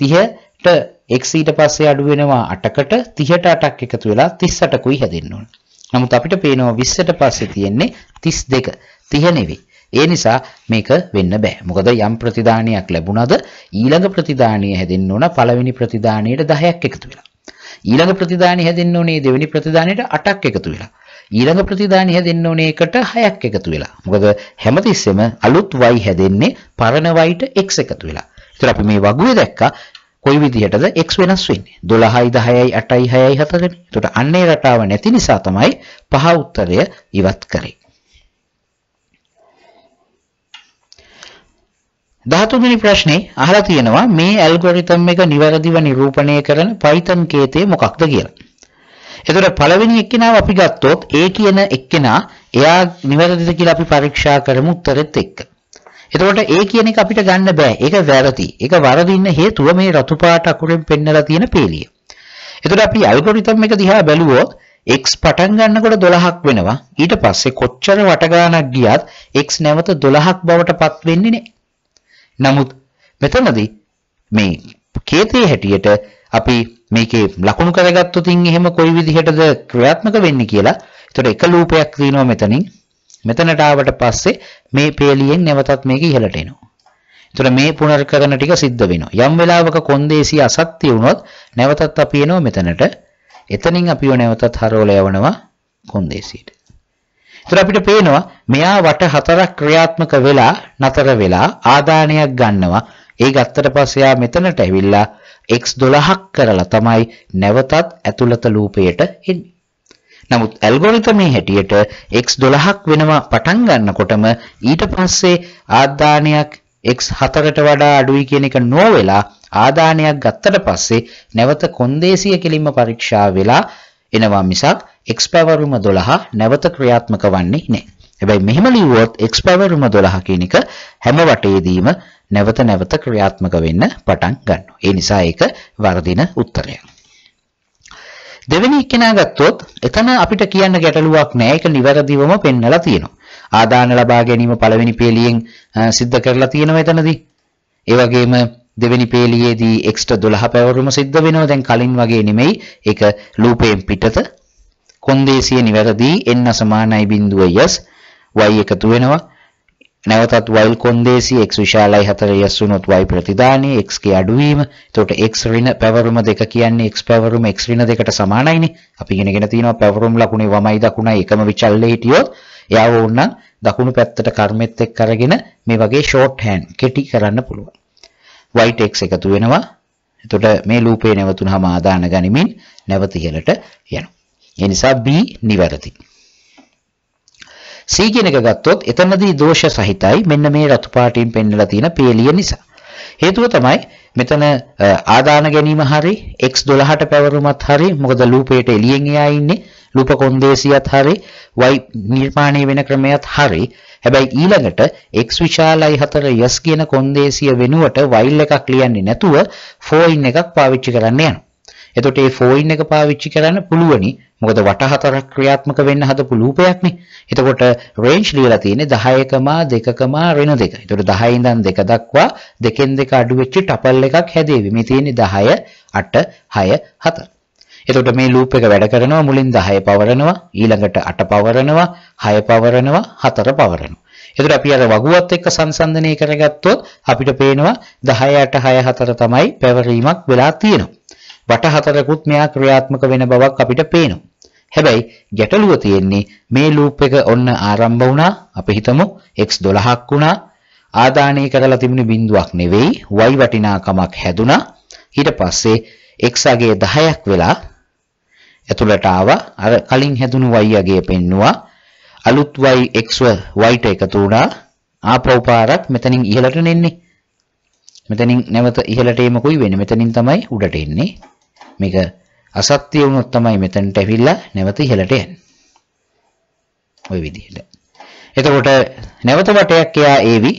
[SPEAKER 1] 30ට x ඊට පස්සේ අඩු වෙනවා 8කට 30ට 8ක් එකතු වෙලා 38කුයි හැදෙන්න ඕන. නමුත් අපිට පේනවා 20ට පස්සේ තියෙන්නේ 32 30 නෙවෙයි. ඒ නිසා මේක වෙන්න බෑ. මොකද යම් ප්‍රතිදානයක් ලැබුණාද ඊළඟ ප්‍රතිදානය හැදෙන්න ඕන පළවෙනි ප්‍රතිදානයට 10ක් එකතු වෙලා. ඊළඟ ප්‍රතිදානය හැදෙන්න ඕනේ දෙවෙනි ප්‍රතිදානයට 8ක් එකතු වෙලා. ඊළඟ ප්‍රතිදානය හැදෙන්න ඕනේ එකට 6ක් එකතු වෙලා. මොකද හැමතිස්සෙම අලුත් y හැදෙන්නේ පරණ y x එකතු වෙලා. ඒතර අපි මේ වගුවේ දැක්කා කොයි විදිහටද x වෙනස් වෙන්නේ 12යි 10යි 8යි 6යි 7යි එතකොට අන්නේ රටාව නැති නිසා තමයි පහ උත්තරය ඉවත් කරේ 13 වෙනි ප්‍රශ්නේ අහලා තියෙනවා මේ ඇල්ගොරිතම් එක නිවැරදිව නිරූපණය කරන Python කේතේ මොකක්ද කියලා එතකොට පළවෙනි එක්කෙනාව අපි ගත්තොත් ඒ කියන එක්කෙනා එයා නිවැරදිද කියලා අපි පරීක්ෂා කරමු උත්තරෙත් එක්ක. එතකොට ඒ කියන එක අපිට ගන්න බෑ. ඒක වැරදි. ඒක වරදින්න හේතුව මේ රතු පාට අකුරෙන් පෙන්නලා තියෙන පේළිය. එතකොට අපි ඇල්ගොරිතම් එක දිහා බැලුවොත් x පටන් ගන්නකොට 12ක් වෙනවා. ඊට පස්සේ කොච්චර වටගානක් ගියත් x නැවත 12ක් බවටපත් වෙන්නේ නැහැ. නමුත් මෙතනදී මේ කේතේ හැටියට අපි මේකේ ලකුණු කරගත්තොත් එහෙම කොයි විදිහටද ක්‍රියාත්මක වෙන්නේ කියලා. ඒතකොට එක ලූපයක් තියෙනවා මෙතනින්. මෙතනට ආවට පස්සේ මේ පේලියෙන් නැවතත් මේක ඉහළට එනවා. ඒතකොට මේ පුනර්කරණ ටික සිද්ධ වෙනවා. යම් වෙලාවක කොන්දේසිය අසත්‍ය වුණොත් නැවතත් අපි එනවා මෙතනට. එතනින් අපිව නැවතත් හරවලා යවනවා කොන්දේසියට. ඒතර අපිට පේනවා මෙයා වට හතරක් ක්‍රියාත්මක වෙලා නතර වෙලා ආදානයක් ගන්නවා. ඒ ගත්තට පස්සේ මෙතනට ඇවිල්ලා x 12ක් කරලා තමයි නැවතත් ඇතුළත ලූපයට එන්නේ. නමුත් ඇල්ගොරිතමේ හැටියට x 12ක් වෙනවා පටන් ගන්නකොටම ඊට පස්සේ ආදානයක් x 4ට වඩා අඩුයි කියන එක නොවෙලා ආදානයක් ගත්තට පස්සේ නැවත කොන්දේසිය කිලින්ම පරීක්ෂා වෙලා එනවා මිසක් x පැවරුම 12 නැවත ක්‍රියාත්මක වන්නේ නැහැ. හැබැයි මෙහෙම ලියුවොත් x පැවරුම 12 කියන එක හැම වටේදීම නැවත නැවත ක්‍රියාත්මක වෙන්න පටන් ගන්නවා. ඒ නිසා ඒක වර්ධින උත්තරයක්. දෙවෙනි කෙනා ගත්තොත් එතන අපිට කියන්න ගැටලුවක් නෑ. ඒක නිවැරදිවම පෙන්නලා තියෙනවා. ආදාන ලබා ගැනීම පළවෙනි පේලියෙන් सिद्ध කරලා තියෙනවා එතනදී. ඒ වගේම දෙවෙනි පේලියේදී එක්ස්ට්‍රා 12 පැවරුම සිද්ධ වෙනවා. දැන් කලින් වගේ නෙමෙයි. ඒක ලූපයෙන් පිටත කොන්දේසිය නිවැරදි n සමානයි බිඳුව yes y එකතු වෙනවා නැවතත් y කොන්දේසි x විශාලයි 40 වුණොත් y ප්‍රතිදානය x ගේ අඩුවීම එතකොට x ඍණ පැවරුම දෙක කියන්නේ x පැවරුම x ඍණ දෙකට සමානයිනේ අපි ඉගෙනගෙන තියෙනවා පැවරුම් ලකුණේ වමයි දකුණයි එකම විචල්ලේ හිටියොත් එයාව ඕනනම් දකුණු පැත්තට කර්මෙත් එක්ක අරගෙන මේ වගේ ෂෝට් හෑන්ඩ් කෙටි කරන්න පුළුවන් white x එකතු වෙනවා එතකොට මේ ලූපේ නැවතුනහම ආදාන ගනිමින් නැවත ඉහළට යනවා ඒ නිසා b නිවැරදි C කියන එක ගත්තොත් එතනදී දෝෂ සහිතයි මෙන්න මේ රතු පාටින් පෙන්වලා තියෙන පේලිය නිසා. හේතුව තමයි මෙතන ආදාන ගැනීම හරි x12ට පැවරුමත් හරි මොකද ලූපේට එළියෙන් එයා ඉන්නේ ලූප කොන්දේසියත් හරි y නිර්මාණය වෙන ක්‍රමයක් හරි හැබැයි ඊළඟට x විශාලයි 4 yes කියන කොන්දේසිය වෙනුවට while එකක් ලියන්නේ නැතුව for in එකක් පාවිච්චි කරන්න යනවා එතකොට මේ ෆෝයින් එක පාවිච්චි කරන්න පුළුවනි. මොකද වට හතරක් ක්‍රියාත්මක වෙන්න හදපු ලූපයක්නේ. එතකොට රේන්ජ් ලියලා තියෙන්නේ 10.2 ඍණ 2. එතකොට 10 ඉඳන් 2 දක්වා දෙකෙන් දෙක අඩු වෙච්ච ටපල් එකක් හැදේවි. මේ තියෙන්නේ 10 8 6 4. එතකොට මේ ලූප් එක වැඩ කරනවා මුලින් 10 පවරනවා ඊළඟට 8 පවරනවා 6 පවරනවා 4 පවරනවා. එතකොට අපි අර වගුවත් එක්ක සංසන්දනය කරගත්තොත් අපිට පේනවා 10 8 6 4 තමයි පැවරීමක් වෙලා තියෙනවා. වට හතරකුත් මෙයා ක්‍රියාත්මක වෙන බවක් අපිට පේනවා. හැබැයි ගැටලුව තියෙන්නේ මේ ලූප් එක ඔන්න ආරම්භ වුණා. අපි හිතමු x12ක් වුණා. ආදානය කරලා තිබුණේ බිඳුවක් නෙවෙයි y වටිනාකමක් හැදුනා. ඊට පස්සේ x අගේ 10ක් වෙලා ඇතුළට ආවා. අර කලින් හැදුණු y අගේ පෙන්නවා. අලුත් y x y ට එකතු වුණා. ආපහු පාරක් මෙතනින් ඉහළට නෙන්නේ. මෙතනින් නැවත ඉහළට එමුකුයි වෙන්නේ. මෙතනින් තමයි උඩට එන්නේ. මේක අසත්‍ය වුණොත් තමයි මෙතනට ඇවිල්ලා නැවත ඉහළට යන්නේ. ওই විදිහට. එතකොට නැවත වටයක් එයා ඒවි.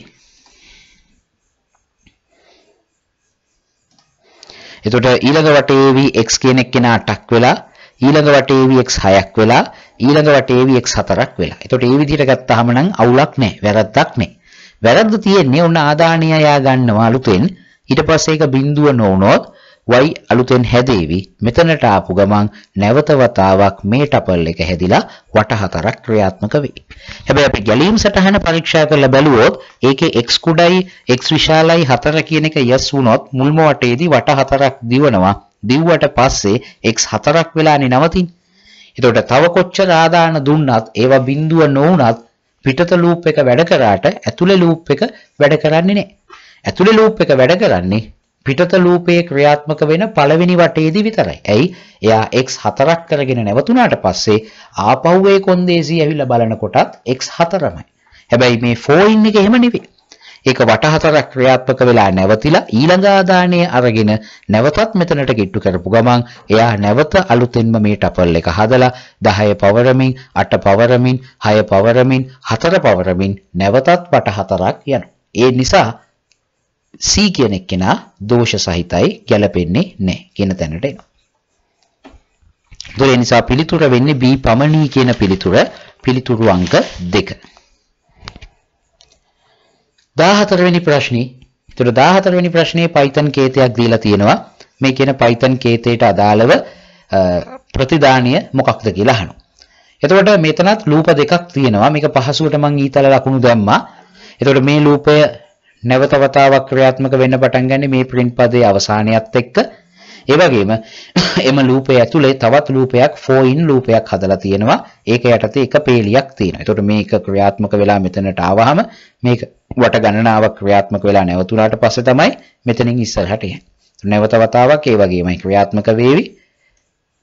[SPEAKER 1] එතකොට ඊළඟ වටේ VX කියන එක්කෙනා 8ක් වෙලා ඊළඟ වටේ VX 6ක් වෙලා ඊළඟ වටේ VX 4ක් වෙලා. එතකොට මේ විදිහට ගත්තාම නම් අවුලක් නැහැ, වැරද්දක් නැහැ. වැරද්ද තියෙන්නේ උන ආදානීය යා ගන්නවා අලුතෙන්. ඊට පස්සේ ඒක බිඳුව නොවුනොත් වයි අලුතෙන් හැදේවි මෙතනට ආපු ගමන් නැවත වතාවක් මේ ටපල් එක හැදිලා වට හතරක් ක්‍රියාත්මක වෙයි. හැබැයි අපි ගැලීම් සටහන පරීක්ෂා කරලා බැලුවොත් ඒකේ x කුඩයි x විශාලයි 4 කියන එක yes වුණොත් මුල්ම වටේදී වට හතරක් දිවනවා. දිව්වට පස්සේ x හතරක් වෙලානේ නවතින්නේ. එතකොට තව කොච්චර ආදාන දුන්නත් ඒවා බිඳුව නොවුනත් පිටත ලූප් එක වැඩ කරාට ඇතුලේ ලූප් එක වැඩ කරන්නේ නැහැ. ඇතුලේ ලූප් එක වැඩ කරන්නේ පිටත ලූපයේ ක්‍රියාත්මක වෙන පළවෙනි වටේදී විතරයි. ඇයි? එයා x4ක් කරගෙන නැවතුණාට පස්සේ ආපහු ඒ කොන්දේසි ඇවිල්ලා බලනකොටත් x4මයි. හැබැයි මේ for in එක එහෙම නෙවෙයි. ඒක වට හතරක් ක්‍රියාත්මක වෙලා නැවතිලා ඊළඟ ආදානය අරගෙන නැවතත් මෙතනට කිට්ටු කරපු ගමන් එයා නැවත අලුතෙන්ම මේ ටපල් එක හදලා 10 පවරමින් 8 පවරමින් 6 පවරමින් 4 පවරමින් නැවතත් වට හතරක් යනවා. ඒ නිසා C කියන එක්කෙනා දෝෂ සහිතයි ගැලපෙන්නේ නැහැ කියන තැනට එනවා. ඒ නිසා පිළිතුර වෙන්නේ B පමණී කියන පිළිතුර පිළිතුරු අංක 2. 14 වෙනි ප්‍රශ්නේ. ඒතර 14 වෙනි ප්‍රශ්නේ Python කේතයක් දීලා තියෙනවා. මේ කියන Python කේතයට අදාළව ප්‍රතිදානීය මොකක්ද කියලා අහනවා. එතකොට මෙතනත් ලූප දෙකක් තියෙනවා. මේක පහසුවට මම ඊතල ලකුණු දැම්මා. එතකොට මේ ලූපය නැවත වතාවක් ක්‍රියාත්මක වෙන්න පටන් ගන්නේ මේ print පදයේ අවසානයත් එක්ක. ඒ වගේම *coughs* එම ලූපය ඇතුලේ තවත් ලූපයක් for in ලූපයක් හදලා තියෙනවා. ඒක යටතේ එක පේලියක් තියෙනවා. ඒතකොට මේක ක්‍රියාත්මක වෙලා මෙතනට ආවහම මේක වට ගණනාවක් ක්‍රියාත්මක වෙලා නැවතුණාට පස්සේ තමයි මෙතනින් ඉස්සරහට එන්නේ. නැවත වතාවක් ඒ වගේමයි ක්‍රියාත්මක වෙවි.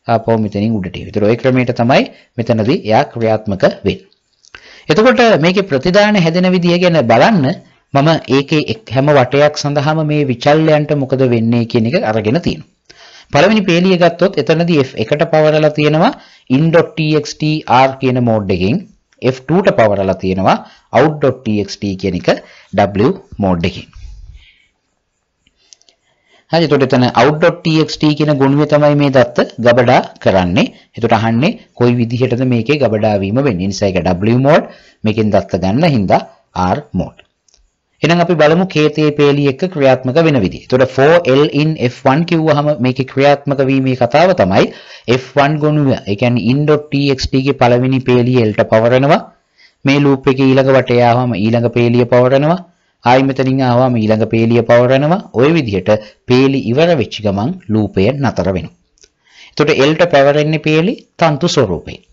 [SPEAKER 1] ආපහු මෙතනින් උඩට එනවා. ඒතර ওই ක්‍රමයට තමයි මෙතනදී එයා ක්‍රියාත්මක වෙන්නේ. එතකොට මේකේ ප්‍රතිදාන හැදෙන විදිය ගැන බලන්න මම ඒකේ හැම වටයක් සඳහාම මේ විචල්යන්ට මොකද වෙන්නේ කියන එක අරගෙන තියෙනවා. පළවෙනි පේලිය ගත්තොත් එතනදී f1ට පවරලා තියෙනවා in.txt r කියන මෝඩ් එකෙන් f2ට පවරලා තියෙනවා out.txt කියන එක w මෝඩ් එකෙන්. හරි එතකොට එතන out.txt කියන ගුණුවේ තමයි මේ දත්ත ගබඩා කරන්නේ. එතකොට අහන්නේ කොයි විදිහටද මේකේ ගබඩා වීම වෙන්නේ. නිසා ඒක w mode මේකෙන් දත්ත ගන්න හින්දා r mode. එහෙනම් අපි බලමු කේතේ පේලි එක ක්‍රියාත්මක වෙන විදිහ. එතකොට 4L in F1 කිව්වහම මේකේ ක්‍රියාත්මක වීමේ කතාව තමයි F1 ගොනුව. ඒ කියන්නේ in.txt ගේ පළවෙනි පේලිය L ට පවරනවා. මේ ලූප් එකේ ඊළඟ වටේ ආවම ඊළඟ පේලිය පවරනවා. ආයි මෙතනින් ආවම ඊළඟ පේලිය පවරනවා ওই විදිහට පේලි ඉවර වෙච්ච ගමන් ලූපය නතර වෙනවා. එතකොට L ට පැවරෙන්නේ පේලි තන්තු ස්වරූපයෙන්.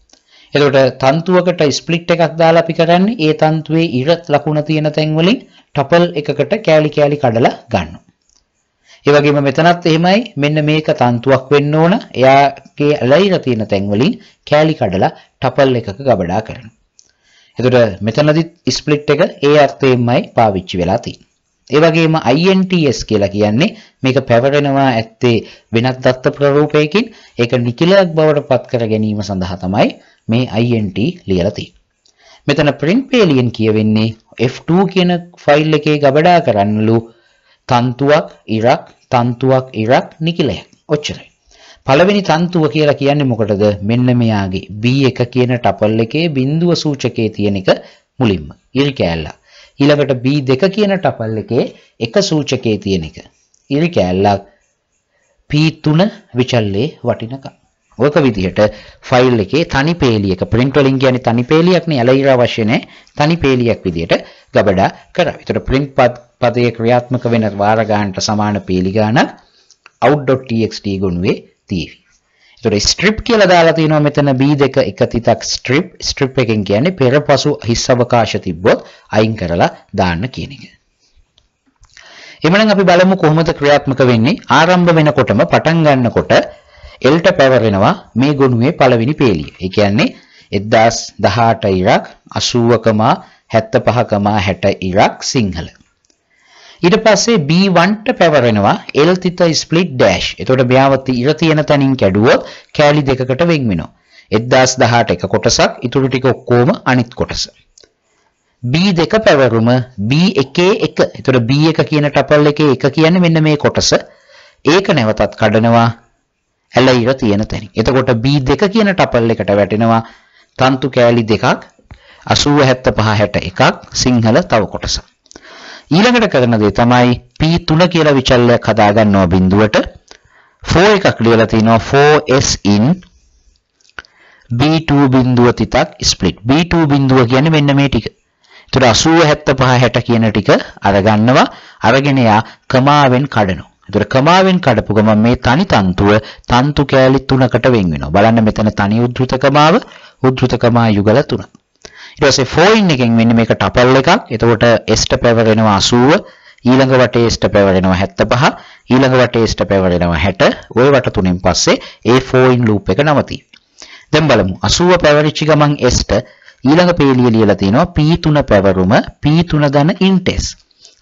[SPEAKER 1] එතකොට තන්තුවකට ස්ප්ලිට් එකක් දාලා අපි කරන්නේ ඒ තන්තුවේ ඉර ලකුණ තියෙන තැන් වලින් ටපල් එකකට කෑලි කෑලි කඩලා ගන්නවා. ඒ වගේම මෙතනත් එහෙමයි. මෙන්න මේක තන්තුවක් වෙන්න ඕන. එයාගේ ලයිර තියෙන තැන් වලින් කෑලි කඩලා ටපල් එකක ගබඩා කරනවා. එතකොට මෙතනදිත් ස්ප්ලිට් එක ඒ අර්ථයෙන්මයි පාවිච්චි වෙලා තියෙන්නේ. ඒ වගේම INTS කියලා කියන්නේ මේක පැවරෙනවා ඇත්තේ වෙනත් දත්ත ප්‍රරූපයකින් ඒක නිකිලයක් බවට පත් කර ගැනීම සඳහා තමයි මේ int ලියලා තියෙන්නේ. මෙතන print පේලියෙන් කියවෙන්නේ F2 කියන ෆයිල් එකේ ගබඩා කරන්නලු තන්තුවක් ඉරක් තන්තුවක් ඉරක් නිකිලයක්. ඔච්චරයි. පළවෙනි තන්තුව කියලා කියන්නේ මොකටද? මෙන්න මෙයාගේ B1 කියන ටපල් එකේ බිඳුව සූචකයේ තියෙන එක මුලින්ම ඉර කෑල්ලා. ඊළඟට B2 කියන ටපල් එකේ එක සූචකයේ තියෙන එක ඉර කෑල්ලක් P3 විචල්ලේ වටිනකම් ඔක විදිහට ෆයිල් එකේ තනි පේලියක print වලින් කියන්නේ තනි පේලියක් නේ ඇලීර අවශ්‍ය නැහැ තනි පේලියක් විදිහට ගබඩා කරා. ඒතර print පදයේ ක්‍රියාත්මක වෙන වාර ගානට සමාන පේලි ගාන out.txt ගුණුවේ තියෙවි. ඒතර strip කියලා දාලා තියෙනවා මෙතන b2 එක තිතක් strip strip එකෙන් කියන්නේ පෙර පසු හිස් අවකාශ තිබ්බොත් අයින් කරලා දාන්න කියන එක. එමනම් අපි බලමු කොහොමද ක්‍රියාත්මක වෙන්නේ ආරම්භ වෙනකොටම පටන් ගන්නකොට L ට පැවර වෙනවා මේ ගොනුවේ පළවෙනි පේලිය. ඒ කියන්නේ 1018 ඉරක් 80.75.60 ඉරක් සිංහල. ඊට පස්සේ B1 ට පැවරෙනවා L තිත ස්ප්ලිට් ඩෑෂ්. එතකොට මෙයාව ඉර තියෙන තැනින් කැඩුවොත් කෑලි දෙකකට වෙන් වෙනවා. 1018 එක කොටසක්, ඉතුරු ටික ඔක්කොම අනිත් කොටස. B2 පැවරුම B1 එක. එතකොට B1 කියන ටපල් එකේ එක කියන්නේ මෙන්න මේ කොටස. ඒක නැවතත් කඩනවා ඇලයිර තියෙන තැනින්. එතකොට B2 කියන ටපල් එකට වැටෙනවා තන්තු කෑලි දෙකක් 80 75 61ක් සිංහල තව කොටස. ඊළඟට කරන දේ තමයි P3 කියලා විචල්යක් හදා ගන්නවා බිඳුවට 4 එකක් ලියලා තිනවා 4s in B2 බිඳුව තිතක් split. B2 බිඳුව කියන්නේ මෙන්න මේ ටික. ඒතර 80 75 60 කියන ටික අරගන්නවා අරගෙන යා කමාවෙන් කඩනවා. ඒතර කමාවෙන් කඩපු ගමන් මේ තනි තන්තුව තන්තු කෑලි තුනකට වෙන් වෙනවා. බලන්න මෙතන තනි උද්ෘත කමාව උද්ෘත කමා යුගල තුන. ඊට පස්සේ ෆෝයින් එකෙන් වෙන්නේ මේක ටපල් එකක්. එතකොට S ට පැවරෙනවා 80. ඊළඟ වටේ S ට පැවරෙනවා 75. ඊළඟ වටේ S ට පැවරෙනවා 60. ওই වට තුනෙන් පස්සේ ඒ ෆෝයින් ලූප් එක නවතී. දැන් බලමු 80 පැවරිච්ච ගමන් S ට ඊළඟ පේළිය ලියලා තිනවා P3 පැවරුම P3 int s.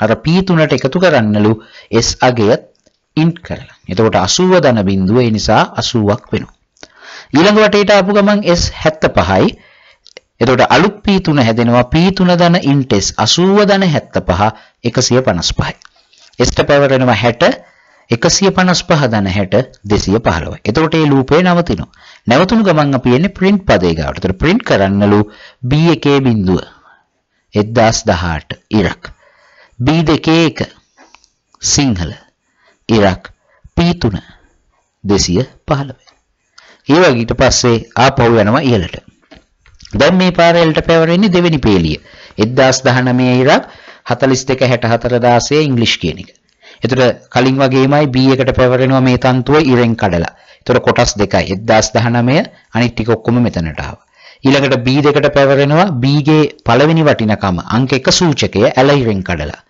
[SPEAKER 1] අර P3ට එකතු කරන්නලු S අගය ඉන්ට් කරලා. එතකොට 80 ධන බිඳුව ඒ නිසා 80ක් වෙනවා. ඊළඟ වටේට ආපු ගමන් S 75යි. එතකොට අලුත් P3 හැදෙනවා P3 ධන ඉන්ට් S 80 ධන 75 155යි. S ට පැවරෙනවා 60 155 ධන 60 215. එතකොට මේ ලූපේ නවතිනවා. නැවතුණු ගමන් අපි එන්නේ print පදේ ගාවට. එතකොට print කරන්නලු B එකේ බිඳුව 1018 ඉරක්. B2 එක සිංහල ඉරක් P3 215. ඒ වගේ ඊට පස්සේ ආපහු යනවා ඉහළට. දැන් මේ පාර එලට පැවරෙන්නේ දෙවෙනි පේලිය. 1019 ඉරක් 42 64 16 ඉංග්‍රීසි කියන එක. එතකොට කලින් වගේමයි B එකට පැවරෙනවා මේ තන්තුව ඉරෙන් කඩලා. එතකොට කොටස් දෙකයි 1019 අනිත් ටික ඔක්කොම මෙතනට ආවා. ඊළඟට B දෙකට පැවරෙනවා B ගේ පළවෙනි වටිනකම අංක 1 සූචකය ඇලයිරෙන් කඩලා.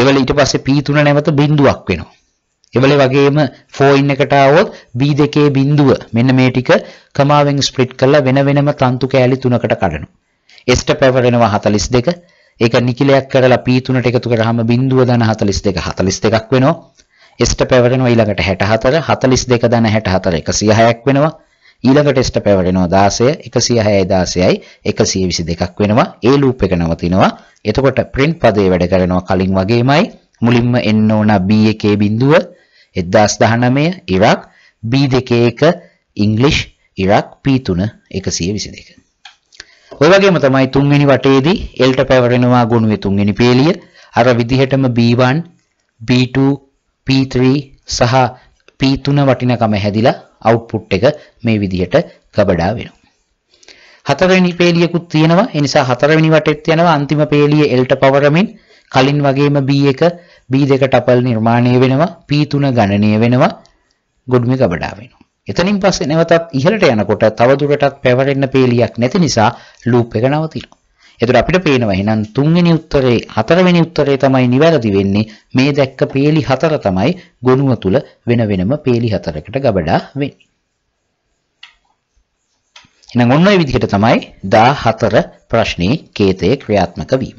[SPEAKER 1] ඒවල ඊට පස්සේ P3 නැවත බිඳුවක් වෙනවා. ඒවල වගේම 4in එකට આવොත් B2 බිඳුව මෙන්න මේ ටික කමාවෙන් ස්ප්ලිට් කරලා වෙන වෙනම තන්තු කෑලි තුනකට කඩනවා. එස්ට පැවරෙනවා 42. ඒක නිකිලයක් කරලා P3ට එකතු කරාම බිඳුව දන 42 42ක් වෙනවා. එස්ට පැවරෙනවා ඊළඟට 64 42 දන 64 106ක් වෙනවා. ඊළඟ ටෙස්ට් පැය වටිනවා 16 106යි 16යි 122ක් වෙනවා ඒ ලූප් එක නවතිනවා එතකොට print පදේ වැඩ කරනවා කලින් වගේමයි මුලින්ම එන්න ඕන B එකේ බිඳුව 1019 ඉරක් B2 එක ඉංග්‍රීසි ඉරක් P3 122 ඔය වගේම තමයි තුන්වෙනි වටේදී L ට පැවරෙනවා ගුණුවේ තුන්වෙනි පේලිය අර විදිහටම B1 B2 P3 සහ P3 වටිනකම හැදිලා අවුට්පුට් එක මේ විදිහට ගබඩා වෙනවා. හතරවෙනි පේලියකුත් තියෙනවා. ඒ නිසා හතරවෙනි වටෙත් යනවා අන්තිම පේලිය L ට පවරමින් කලින් වගේම B1 B2 ටපල් නිර්මාණය වෙනවා. P3 ගණනය වෙනවා. ගොඩුමි ගබඩා වෙනවා. එතනින් පස්සේ නැවතත් ඉහළට යනකොට තවදුරටත් පැවරෙන්න පේලියක් නැති නිසා ලූප් එක නවතිනවා. එතකොට අපිට පේනවා එහෙනම් තුන්වෙනි උත්තරේ හතරවෙනි උත්තරේ තමයි නිවැරදි වෙන්නේ. මේ දැක්ක පේලි හතර තමයි ගොනුව තුල වෙන වෙනම පේලි හතරකට ගබඩා වෙන්නේ. එහෙනම් ඔන්න ඔය විදිහට තමයි 14 ප්‍රශ්නේ කේතයේ ක්‍රියාත්මක වීම.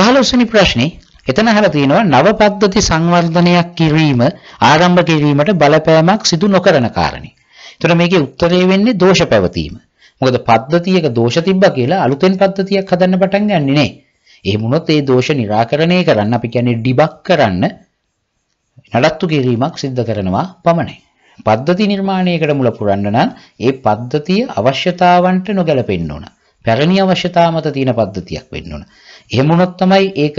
[SPEAKER 1] 15 වෙනි ප්‍රශ්නේ එතන අහලා තියෙනවා නව පද්ධති සංවර්ධනයක් කිරීම ආරම්භ කිරීමට බලපෑමක් සිදු නොකරන කාරණේ. එතකොට මේකේ උත්තරේ වෙන්නේ දෝෂ පැවතීම. මොකද පද්ධතියක දෝෂ තිබ්බා කියලා අලුතෙන් පද්ධතියක් හදන්න පටන් ගන්නෙ නෑ. එහෙම වුණොත් ඒ දෝෂ निराකරණය කරන්න අපි කියන්නේ ඩිබග් කරන්න නඩත්තු කිරීමක් සිද්ධ කරනවා පමණයි. පද්ධති නිර්මාණයකට මුල පුරන්න නම් ඒ පද්ධතිය අවශ්‍යතාවන්ට නොගැලපෙන්න ඕන. පැරණි අවශ්‍යතා මත තියෙන පද්ධතියක් වෙන්න ඕන. එහෙම වුණොත් තමයි ඒක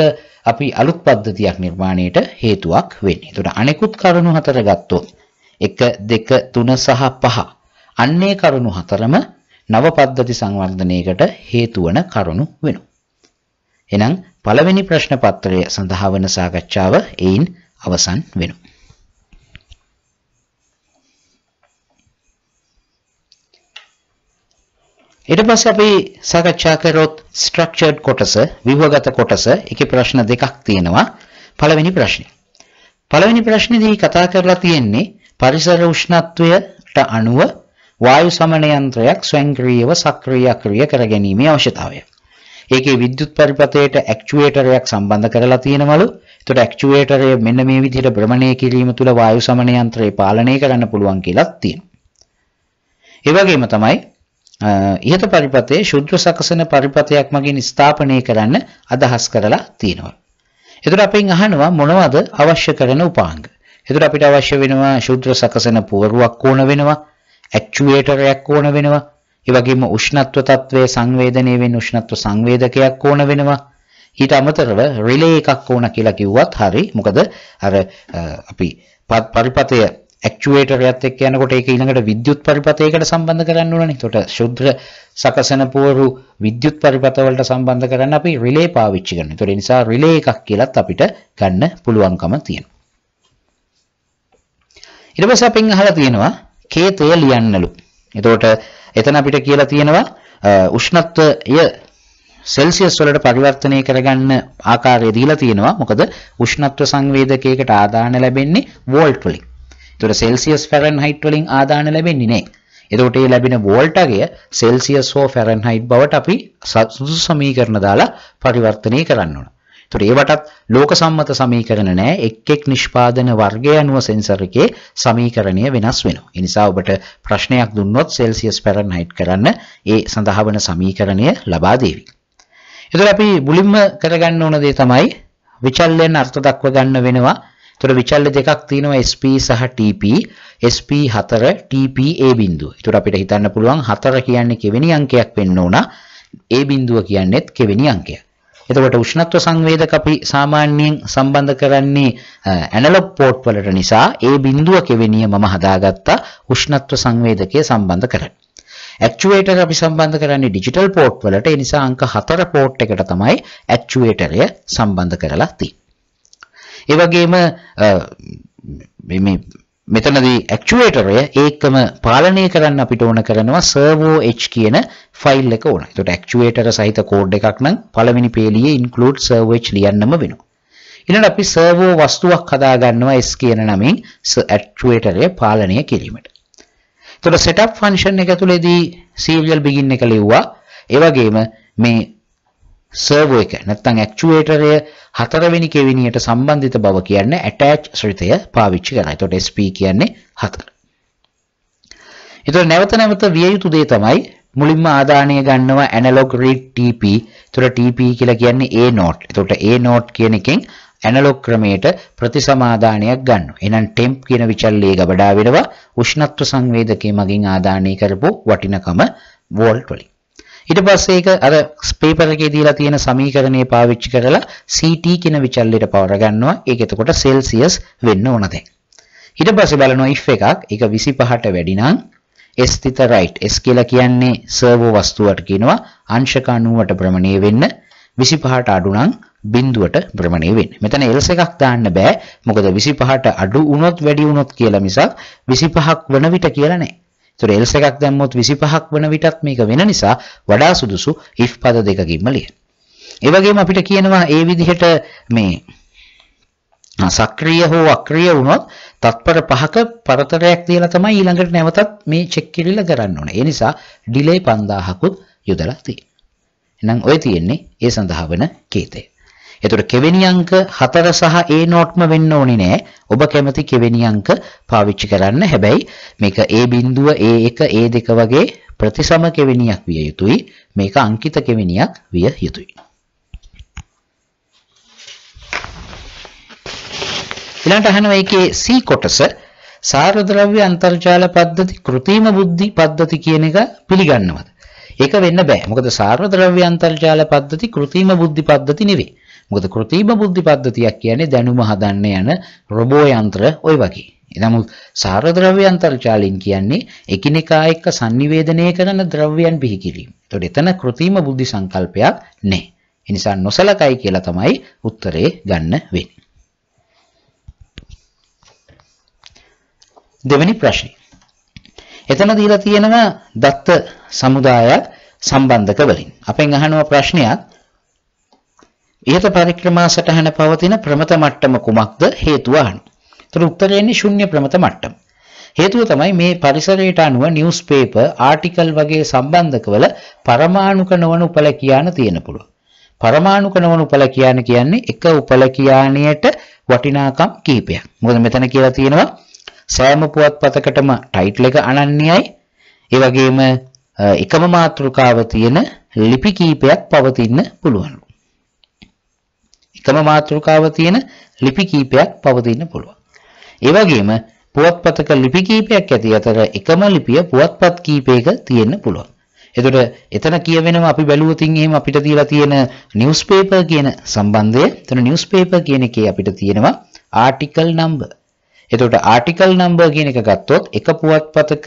[SPEAKER 1] අපි අලුත් පද්ධතියක් නිර්මාණයට හේතුවක් වෙන්නේ. එතකොට අනෙකුත් කරුණු හතර ගත්තොත් 1 2 3 සහ 5 අන්නේ කරුණු හතරම නව පද්ධති සංවර්ධනයකට හේතු වන කරුණු වෙනු. එහෙනම් පළවෙනි ප්‍රශ්න පත්‍රය සඳහා වන සාකච්ඡාව එයින් අවසන් වෙනු. ඊට පස්සේ අපි සාකච්ඡා කරොත් structured කොටස, විවගත කොටස, ඒකේ ප්‍රශ්න දෙකක් තියෙනවා. පළවෙනි ප්‍රශ්නේ. පළවෙනි ප්‍රශ්නේදී කතා කරලා තියෙන්නේ පරිසර උෂ්ණත්වයට අනුව වායු සමන යන්ත්‍රයක් ස්වයංක්‍රීයව සක්‍රීය ක්‍රිය කරගැනීමේ අවශ්‍යතාවය. ඒකේ විද්‍යුත් පරිපථයට ඇක්චුවේටරයක් සම්බන්ධ කරලා තියෙනවලු. එතකොට ඇක්චුවේටරය මෙන්න මේ විදිහට භ්‍රමණය කිරීම තුළ වායු සමන යන්ත්‍රය පාලනය කරන්න පුළුවන් කියලා තියෙනවා. ඒ වගේම තමයි ඉහත පරිපතේ ශුද්ධ සකසන පරිපතයක් මගින් ස්ථාපනය කරන්න අදහස් කරලා තියෙනවා. එතකොට අපෙන් අහනවා මොනවද අවශ්‍ය කරන උපාංග? එතකොට අපිට අවශ්‍ය වෙනවා ශුද්ධ සකසන පුවරුවක් ඕන වෙනවා. ඇක්චුවේටරයක් ඕන වෙනවා. ඒ වගේම උෂ්ණත්ව තත්වය සංවේදනය වෙන උෂ්ණත්ව සංවේදකයක් ඕන වෙනවා. ඊට අමතරව රිලේ එකක් ඕන කියලා කිව්වත් හරි. මොකද අර අපි පරිපතය ඇක්චුවේටරයත් එක්ක යනකොට ඒක ඊළඟට විද්‍යුත් පරිපතයකට සම්බන්ධ කරන්න ඕනනේ. එතකොට ශුද්ධ සකසන පුවරු විද්‍යුත් පරිපත වලට සම්බන්ධ කරන්න අපි රිලේ පාවිච්චි කරනවා. ඒතකොට ඒ නිසා රිලේ එකක් කියලත් අපිට ගන්න පුළුවන්කම තියෙනවා. ඊට පස්සේ අපෙන් අහලා තියෙනවා කේතය ලියන්නලු. එතකොට එතන අපිට කියලා තියෙනවා උෂ්ණත්වය සෙල්සියස් වලට පරිවර්තනය කරගන්න ආකාරය දීලා තියෙනවා. මොකද උෂ්ණත්ව සංවේදකයකට ආදාන ලැබෙන්නේ වෝල්ට් වලින්. ඒතර සෙල්සියස් ෆැරන්හයිට් වලින් ආදාන ලැබෙන්නේ නැහැ. එතකොට මේ ලැබෙන වෝල්ට් අගය සෙල්සියස් හෝ ෆැරන්හයිට් බවට අපි සුසු සමීකරණ දාලා පරිවර්තනය කරන්න ඕන. ඒතොර ඒවටත් ලෝක සම්මත සමීකරණ නැහැ. එක් එක් නිෂ්පාදන වර්ගය අනුව සෙන්සර් එකේ සමීකරණය වෙනස් වෙනවා. ඒ නිසා ඔබට ප්‍රශ්නයක් දුන්නොත් සෙල්සියස් ෆැරන්හයිට් කරන්න ඒ සඳහා වන සමීකරණය ලබා දෙවි. ඒතොර අපි මුලින්ම කරගන්න ඕන දේ තමයි විචල්යෙන් අර්ථ දක්ව ගන්න වෙනවා. එතකොට විචල්ල දෙකක් තියෙනවා SP සහ TP SP 4 TP A බිඳුව. එතකොට අපිට හිතන්න පුළුවන් 4 කියන්නේ කෙවෙනි අංකයක් වෙන්න ඕන. A බිඳුව කියන්නේත් කෙවෙනි අංකයක්. එතකොට උෂ්ණත්ව සංවේදක අපි සාමාන්‍යයෙන් සම්බන්ධ කරන්නේ ඇනලොග් පෝට් වලට නිසා ඒ බිඳුව කෙවෙනිය මම හදාගත්ත උෂ්ණත්ව සංවේදකය සම්බන්ධ කරන්නේ. ඇක්චුවේටර් අපි සම්බන්ධ කරන්නේ ඩිජිටල් පෝට් වලට ඒ නිසා අංක 4 පෝට් එකට තමයි ඇක්චුවේටරය සම්බන්ධ කරලා තියෙන්නේ. ඒ වගේම මේ මෙතනදී ඇක්චුවේටරය ඒකම පාලනය කරන්න අපිට ඕන කරනවා servo h කියන ෆයිල් එක ඕන. ඒකට ඇක්චුවේටර සහිත කෝඩ් එකක් නම් පළවෙනි පේලියේ include servo h ලියන්නම වෙනවා. ඊළඟට අපි servo වස්තුවක් හදා ගන්නවා s කියන නමින් ඇක්චුවේටරය පාලනය කිරීමට. ඒතකොට setup function එක තුලේදී serial begin එක ලිව්වා. ඒ වගේම මේ සර්වෝ එක නැත්නම් ඇක්චුවේටරය හතරවෙනි කෙවිනියට සම්බන්ධිත බව කියන්නේ ඇටච් ශ්‍රිතය පාවිච්චි කරනවා. එතකොට SP කියන්නේ 4. එතකොට නැවත නැවත විය යුතු දේ තමයි මුලින්ම ආදානය ගන්නවා analog read TP. එතකොට TP කියලා කියන්නේ A note. එතකොට A note කියන එකෙන් ඇනලොග් ක්‍රමයට ප්‍රතිසමාදානයක් ගන්නවා. එහෙනම් ටෙම්ප් කියන විචල්ලයේ ගබඩා වෙනවා උෂ්ණත්ව සංවේදකයේ මගින් ආදානය කරපු වටිනකම වෝල්ට් වලින්. ඊට පස්සේ ඒක අර පේපර් එකේ දීලා තියෙන සමීකරණය පාවිච්චි කරලා CT කියන විචල්ලයට පවර ගන්නවා. ඒක එතකොට සෙල්සියස් වෙන්න ඕන දැන්. ඊට පස්සේ බලනවා if එකක් ඒක 25ට වැඩි නම් S තිත right. S කියලා කියන්නේ සර්වෝ වස්තුවට කියනවා අංශක 90ට භ්‍රමණය වෙන්න 25ට අඩු නම් බිඳුවට භ්‍රමණය වෙන්නේ. මෙතන else එකක් දාන්න බෑ. මොකද 25ට අඩු වුණොත් වැඩි වුණොත් කියලා මිසක් 25ක් වන විට කියලා නෑ. ඒතර else එකක් දැම්මොත් 25ක් වන විටත් මේක වෙන නිසා වඩා සුදුසු if පද දෙකකින්ම ලියන්න. ඒ වගේම අපිට කියනවා ඒ විදිහට මේ සක්‍රිය හෝ අක්‍රිය වුණොත් තත්පර පහක පරතරයක් දීලා තමයි ඊළඟට නැවතත් මේ චෙක් කිරිල්ල කරන්න ඕනේ. ඒ නිසා delay 5000කුත් යොදලා තියෙනවා. එහෙනම් ඔය තියෙන්නේ ඒ සඳහා වෙන කේතය. එතකොට කෙවෙනි අංක 4 සහ A නෝට්ම වෙන්න ඕනේ නෑ. ඔබ කැමති කෙවෙනි අංක පාවිච්චි කරන්න. හැබැයි මේක A බිඳුව A1 A2 වගේ ප්‍රතිසම කෙවෙනියක් විය යුතුයි. මේක අංකිත කෙවෙනියක් විය යුතුයි. ඊළඟට අහනවා ඒකේ C කොටස සාරද්‍රව්‍ය අන්තර්ජාල පද්ධති કૃතිම බුද්ධි පද්ධති කියන එක පිළිගන්නවද? ඒක වෙන්න බෑ. මොකද සාරද්‍රව්‍ය අන්තර්ජාල පද්ධති કૃතිම බුද්ධි පද්ධති නෙවෙයි. මොකද කෘතිම බුද්ධි පද්ධතියක් කියන්නේ දැනුම හදන්න යන රොබෝ යන්ත්‍ර ওই වගේ. එනමුත් සාර ද්‍රව්‍ය අන්තර්ජාලයෙන් කියන්නේ එකිනෙකා එක්ක sannivedanaya කරන ද්‍රව්‍යයන් බිහි කිරීම. ඒතකොට එතන කෘතිම බුද්ධි සංකල්පයක් නැහැ. ඒ නිසා නොසලකයි කියලා තමයි උත්තරේ ගන්න වෙන්නේ. දෙවෙනි ප්‍රශ්නේ. එතන දීලා තියෙනවා දත්ත සමුදායක් සම්බන්ධක වලින්. අපෙන් අහනවා ප්‍රශ්නයක් ඉහත පරික්‍රමා සටහන පවතින ප්‍රමත මට්ටම කුමක්ද හේතුව අහන්න. ඒතර උත්තරය එන්නේ ශුන්‍ය ප්‍රමත මට්ටම. හේතුව තමයි මේ පරිසරයට අනුව නිවුස් පේපර් ආටිකල් වගේ සම්බන්ධකවල පරමාණුක නොවන උපලකියාන තියෙන පුළුවන්. පරමාණුක නොවන උපලකියාන කියන්නේ එක උපලකියාණයට වටිනාකම් කීපයක්. මොකද මෙතන කියලා තියෙනවා සෑම පුවත්පතකටම ටයිටල් එක අනන්‍යයි. ඒ වගේම එකම මාතෘකාව තියෙන ලිපි කීපයක් පවතින්න පුළුවන්. එකම මාතෘකාව තියෙන ලිපි කීපයක් පවතින්න පුළුවන්. ඒ වගේම පුවත්පතක ලිපි කීපයක් ඇති අතර එකම ලිපිය පුවත්පත් කීපයක තියෙන්න පුළුවන්. එතකොට එතන කියවෙනවා අපි බැලුවොතින් එහෙම අපිට තියලා තියෙන නිවුස් පේපර් කියන සම්බන්ධය. එතන නිවුස් පේපර් කියන එකේ අපිට තියෙනවා ආටිකල් නම්බර්. එතකොට ආටිකල් නම්බර් කියන එක ගත්තොත් එක පුවත්පතක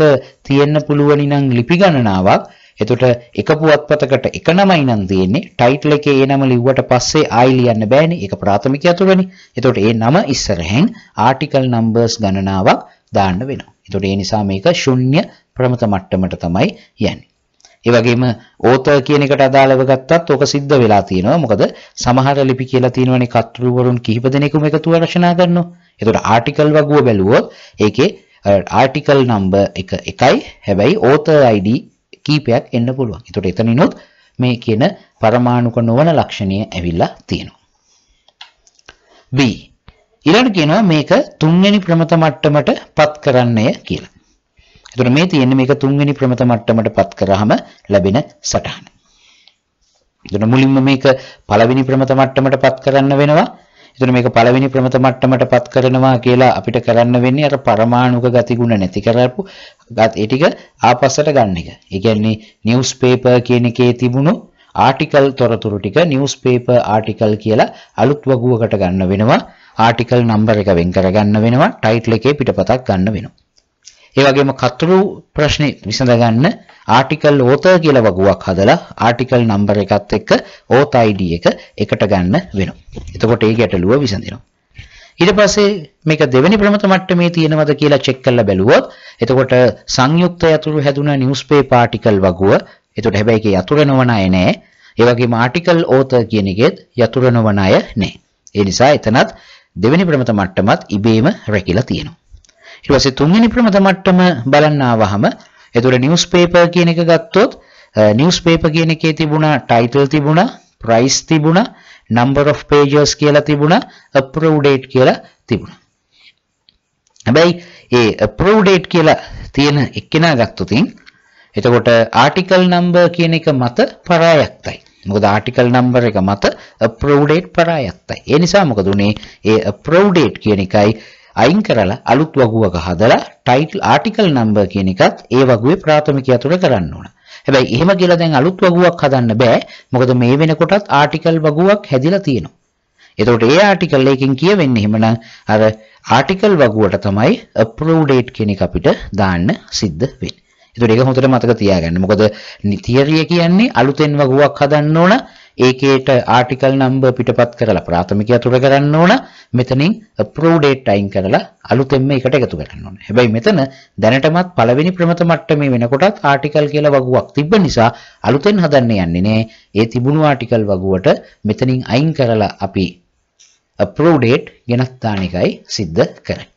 [SPEAKER 1] තියෙන්න පුළුවන් නම් ලිපි ගණනාවක් එතකොට එක පුවත්පතකට එක නමයි නම් තියෙන්නේ ටයිටල් එකේ ඒ නම ලිව්වට පස්සේ ආයි ලියන්න බෑනේ. ඒක ප්‍රාථමික අතුරනේ. එතකොට ඒ නම ඉස්සරහෙන් ආටිකල් නම්බර්ස් ගණනාවක් දාන්න වෙනවා. එතකොට ඒ නිසා මේක ශුන්‍ය ප්‍රමත මට්ටමට තමයි යන්නේ. ඒ වගේම ඕතර් කියන එකට අදාළව ගත්තත් ඔක සිද්ධ වෙලා තියෙනවා. මොකද සමහර ලිපි කියලා තියෙනවනේ කතුරුවරුන් කිහිප දෙනෙකුම එකතුව රචනා කරනවා. එතකොට ආටිකල් වගුව බැලුවොත් ඒකේ ආටිකල් නම්බර් එක එකයි හැබැයි author id කීපයක් එන්න පුළුවන්. ඒතකොට එතනිනුත් මේ කියන පරමාණුක නොවන ලක්ෂණය ඇවිල්ලා තියෙනවා. B ඊළඟට කියනවා මේක තුන්වෙනි ප්‍රමත මට්ටමටපත් කරන්නය කියලා. එතකොට මේ තියෙන්නේ මේක තුන්වෙනි ප්‍රමත මට්ටමටපත් කරාම ලැබෙන සටහන. එතන මුලින්ම මේක පළවෙනි ප්‍රමත මට්ටමටපත් කරන්න වෙනවා. එතන මේක පළවෙනි ප්‍රමත මට්ටමට පත් කරනවා කියලා අපිට කරන්න වෙන්නේ අර පරමාණුක ගතිගුණ නැති කරපු ඒ ටික ආපස්සට ගන්න එක. ඒ කියන්නේ නිවුස් පේපර් කියන එකේ තිබුණු ආටිකල් තොරතුරු ටික නිවුස් පේපර් ආටිකල් කියලා අලුත් වගුවකට ගන්න වෙනවා. ආටිකල් නම්බර් එක වෙන් කරගන්න වෙනවා. ටයිටල් එකේ පිටපතක් ගන්න වෙනවා. ඒ වගේම කතුරු ප්‍රශ්නේ විසඳගන්න ආටිකල් author කියලා වගුවක් හදලා ආටිකල් නම්බර් එකත් එක්ක author ID එක එකට ගන්න වෙනවා. එතකොට ඒ ගැටලුව විසඳෙනවා. ඊට පස්සේ මේක දෙවෙනි ප්‍රමත මට්ටමේ තියෙනවද කියලා චෙක් කරලා බැලුවොත් එතකොට සංයුක්ත යතුරු හැදුන නිවුස් පේපර් ආටිකල් වගුව එතකොට හැබැයි ඒක යතුරු නොවන අය නෑ ඒ වගේම ආටිකල් author කියන එකෙත් යතුරු නොවන අය නෑ ඒ නිසා එතනත් දෙවෙනි ප්‍රමත මට්ටමත් ඉබේම රැකිලා තියෙනවා ඊට පස්සේ තුන්වෙනි ප්‍රමත මට්ටම බලන්න ආවහම එතකොට නිවුස් පේපර් කියන එක ගත්තොත් නිවුස් පේපර් කියන එකේ තිබුණා ටයිටල් තිබුණා ප්‍රයිස් තිබුණා number of pages කියලා තිබුණා approve date කියලා තිබුණා හැබැයි ඒ approve date කියලා තියෙන එක්කෙනා ගත්තොතින් එතකොට ආටිකල් නම්බර් කියන එක මත පරායක්තයි. මොකද ආටිකල් නම්බර් එක මත අප්‍රූව් ඩේට් පරායක්තයි. ඒ නිසා මොකද උනේ ඒ අප්‍රූව් ඩේට් කියන එකයි අයින් කරලා අලුත් වගුවක හදලා ටයිටල් ආටිකල් නම්බර් කියන එකත් ඒ වගුවේ ප්‍රාථමිකය තුළ කරන්න ඕන. හැබැයි එහෙම කියලා දැන් අලුත් වගුවක් හදන්න බෑ. මොකද මේ වෙනකොටත් ආටිකල් වගුවක් හැදිලා තියෙනවා. එතකොට ඒ ආටිකල් එකකින් කියවෙන්නේ එහෙමනම් අර ආටිකල් වගුවට තමයි approve date කියන එක අපිට දාන්න සිද්ධ වෙන්නේ. එතකොට ඒක හොඳට මතක තියාගන්න. මොකද තියරිය කියන්නේ අලුතෙන් වගුවක් හදන්න ඕන. ඒකේට ආටිකල් නම්බර් පිටපත් කරලා ප්‍රාථමික අතුර කරන්න ඕන. මෙතනින් approve date අයින් කරලා අලුතෙන් මේකට එකතු කරන්න ඕන. හැබැයි මෙතන දැනටමත් පළවෙනි ප්‍රමත මට්ටමේ වෙනකොටත් ආටිකල් කියලා වගුවක් තිබ්බ නිසා අලුතෙන් හදන්න යන්නේ නෑ. ඒ තිබුණු ආටිකල් වගුවට මෙතනින් අයින් කරලා අපි approve date ගෙනත් දාන එකයි සිද්ධ කරන්නේ.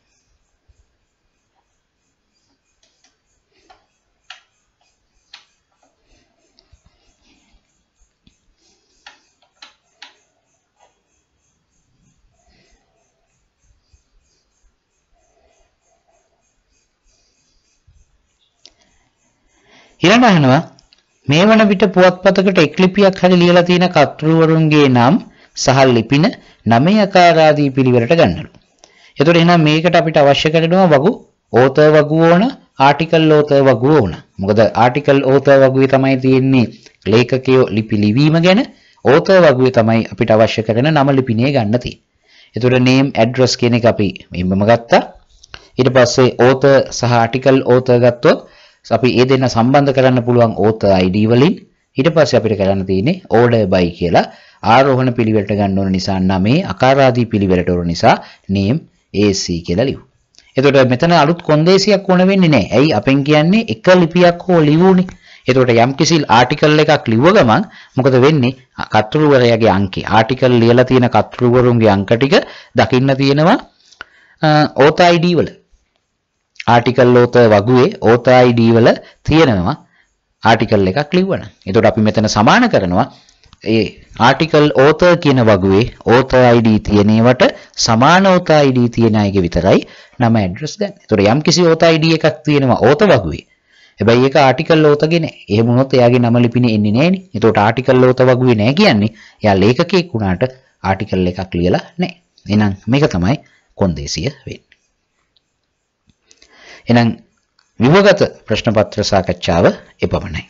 [SPEAKER 1] ඊළඟ අහනවා මේ වන විට පුවත්පතකට එක් ලිපියක් හරි ලියලා තියෙන කර්තෘවරුන්ගේ නම් සහ ලිපින නමේ ආකාරාදී පිළිවෙලට ගන්නලු. එතකොට එහෙනම් මේකට අපිට අවශ්‍ය කරනවා වගු ඕතර් වගු ඕන ආටිකල් ඕතර් වගු ඕන. මොකද ආටිකල් ඕතර් වගුවේ තමයි තියෙන්නේ ලේඛකයෝ ලිපි ලිවීම ගැන ඕතර් වගුවේ තමයි අපිට අවශ්‍ය කරන නම ලිපිනේ ගන්න තියෙන්නේ. එතකොට name address කියන එක අපි මෙම්බම ගත්තා. ඊට පස්සේ ඕතර් සහ ආටිකල් ඕතර් ගත්තොත් අපි ඒ දෙන්න සම්බන්ධ කරන්න පුළුවන් author ID වලින් ඊට පස්සේ අපිට කරන්න තියෙන්නේ order by කියලා ආරෝහණ පිළිවෙලට ගන්න ඕන නිසා නමේ අකාරාදී පිළිවෙලට ඕන නිසා name AC කියලා ලියමු. එතකොට මෙතන අලුත් කොන්දේසියක් ඕන වෙන්නේ නැහැ. ඇයි අපෙන් කියන්නේ එක ලිපියක් හෝ ලියුනේ. එතකොට යම්කිසි ආටිකල් එකක් ලිව්ව ගමන් මොකද වෙන්නේ? කතුරුවරයාගේ අංකේ ආටිකල් ලියලා තියෙන කතුරුවරුන්ගේ අංක ටික දකින්න තියෙනවා ඕත ID වල. ආටිකල් ඕත වගේ ඕත ID වල තියෙනවා ආටිකල් එකක් ලිව්වන. එතකොට අපි මෙතන සමාන කරනවා ඒ ආටිකල් author කියන වගේ author ID තියෙන ඒවට සමාන author ID තියෙන අයගේ විතරයි නම ඇඩ්‍රස් ගන්න. ඒතොර යම් කිසි author ID එකක් තියෙනවා author වගේ. හැබැයි ඒක ආටිකල් author ගේ නෑ. එහෙම වුණොත් එයාගේ නම ලිපිනේ එන්නේ නෑනේ. ඒතොට ආටිකල් author වගේ නෑ කියන්නේ එයා ලේඛකෙක් වුණාට ආටිකල් එකක් ලියලා නෑ. එහෙනම් මේක තමයි කොන්දේසිය වෙන්නේ. එහෙනම් විවගත ප්‍රශ්න පත්‍ර සාකච්ඡාව එපමණයි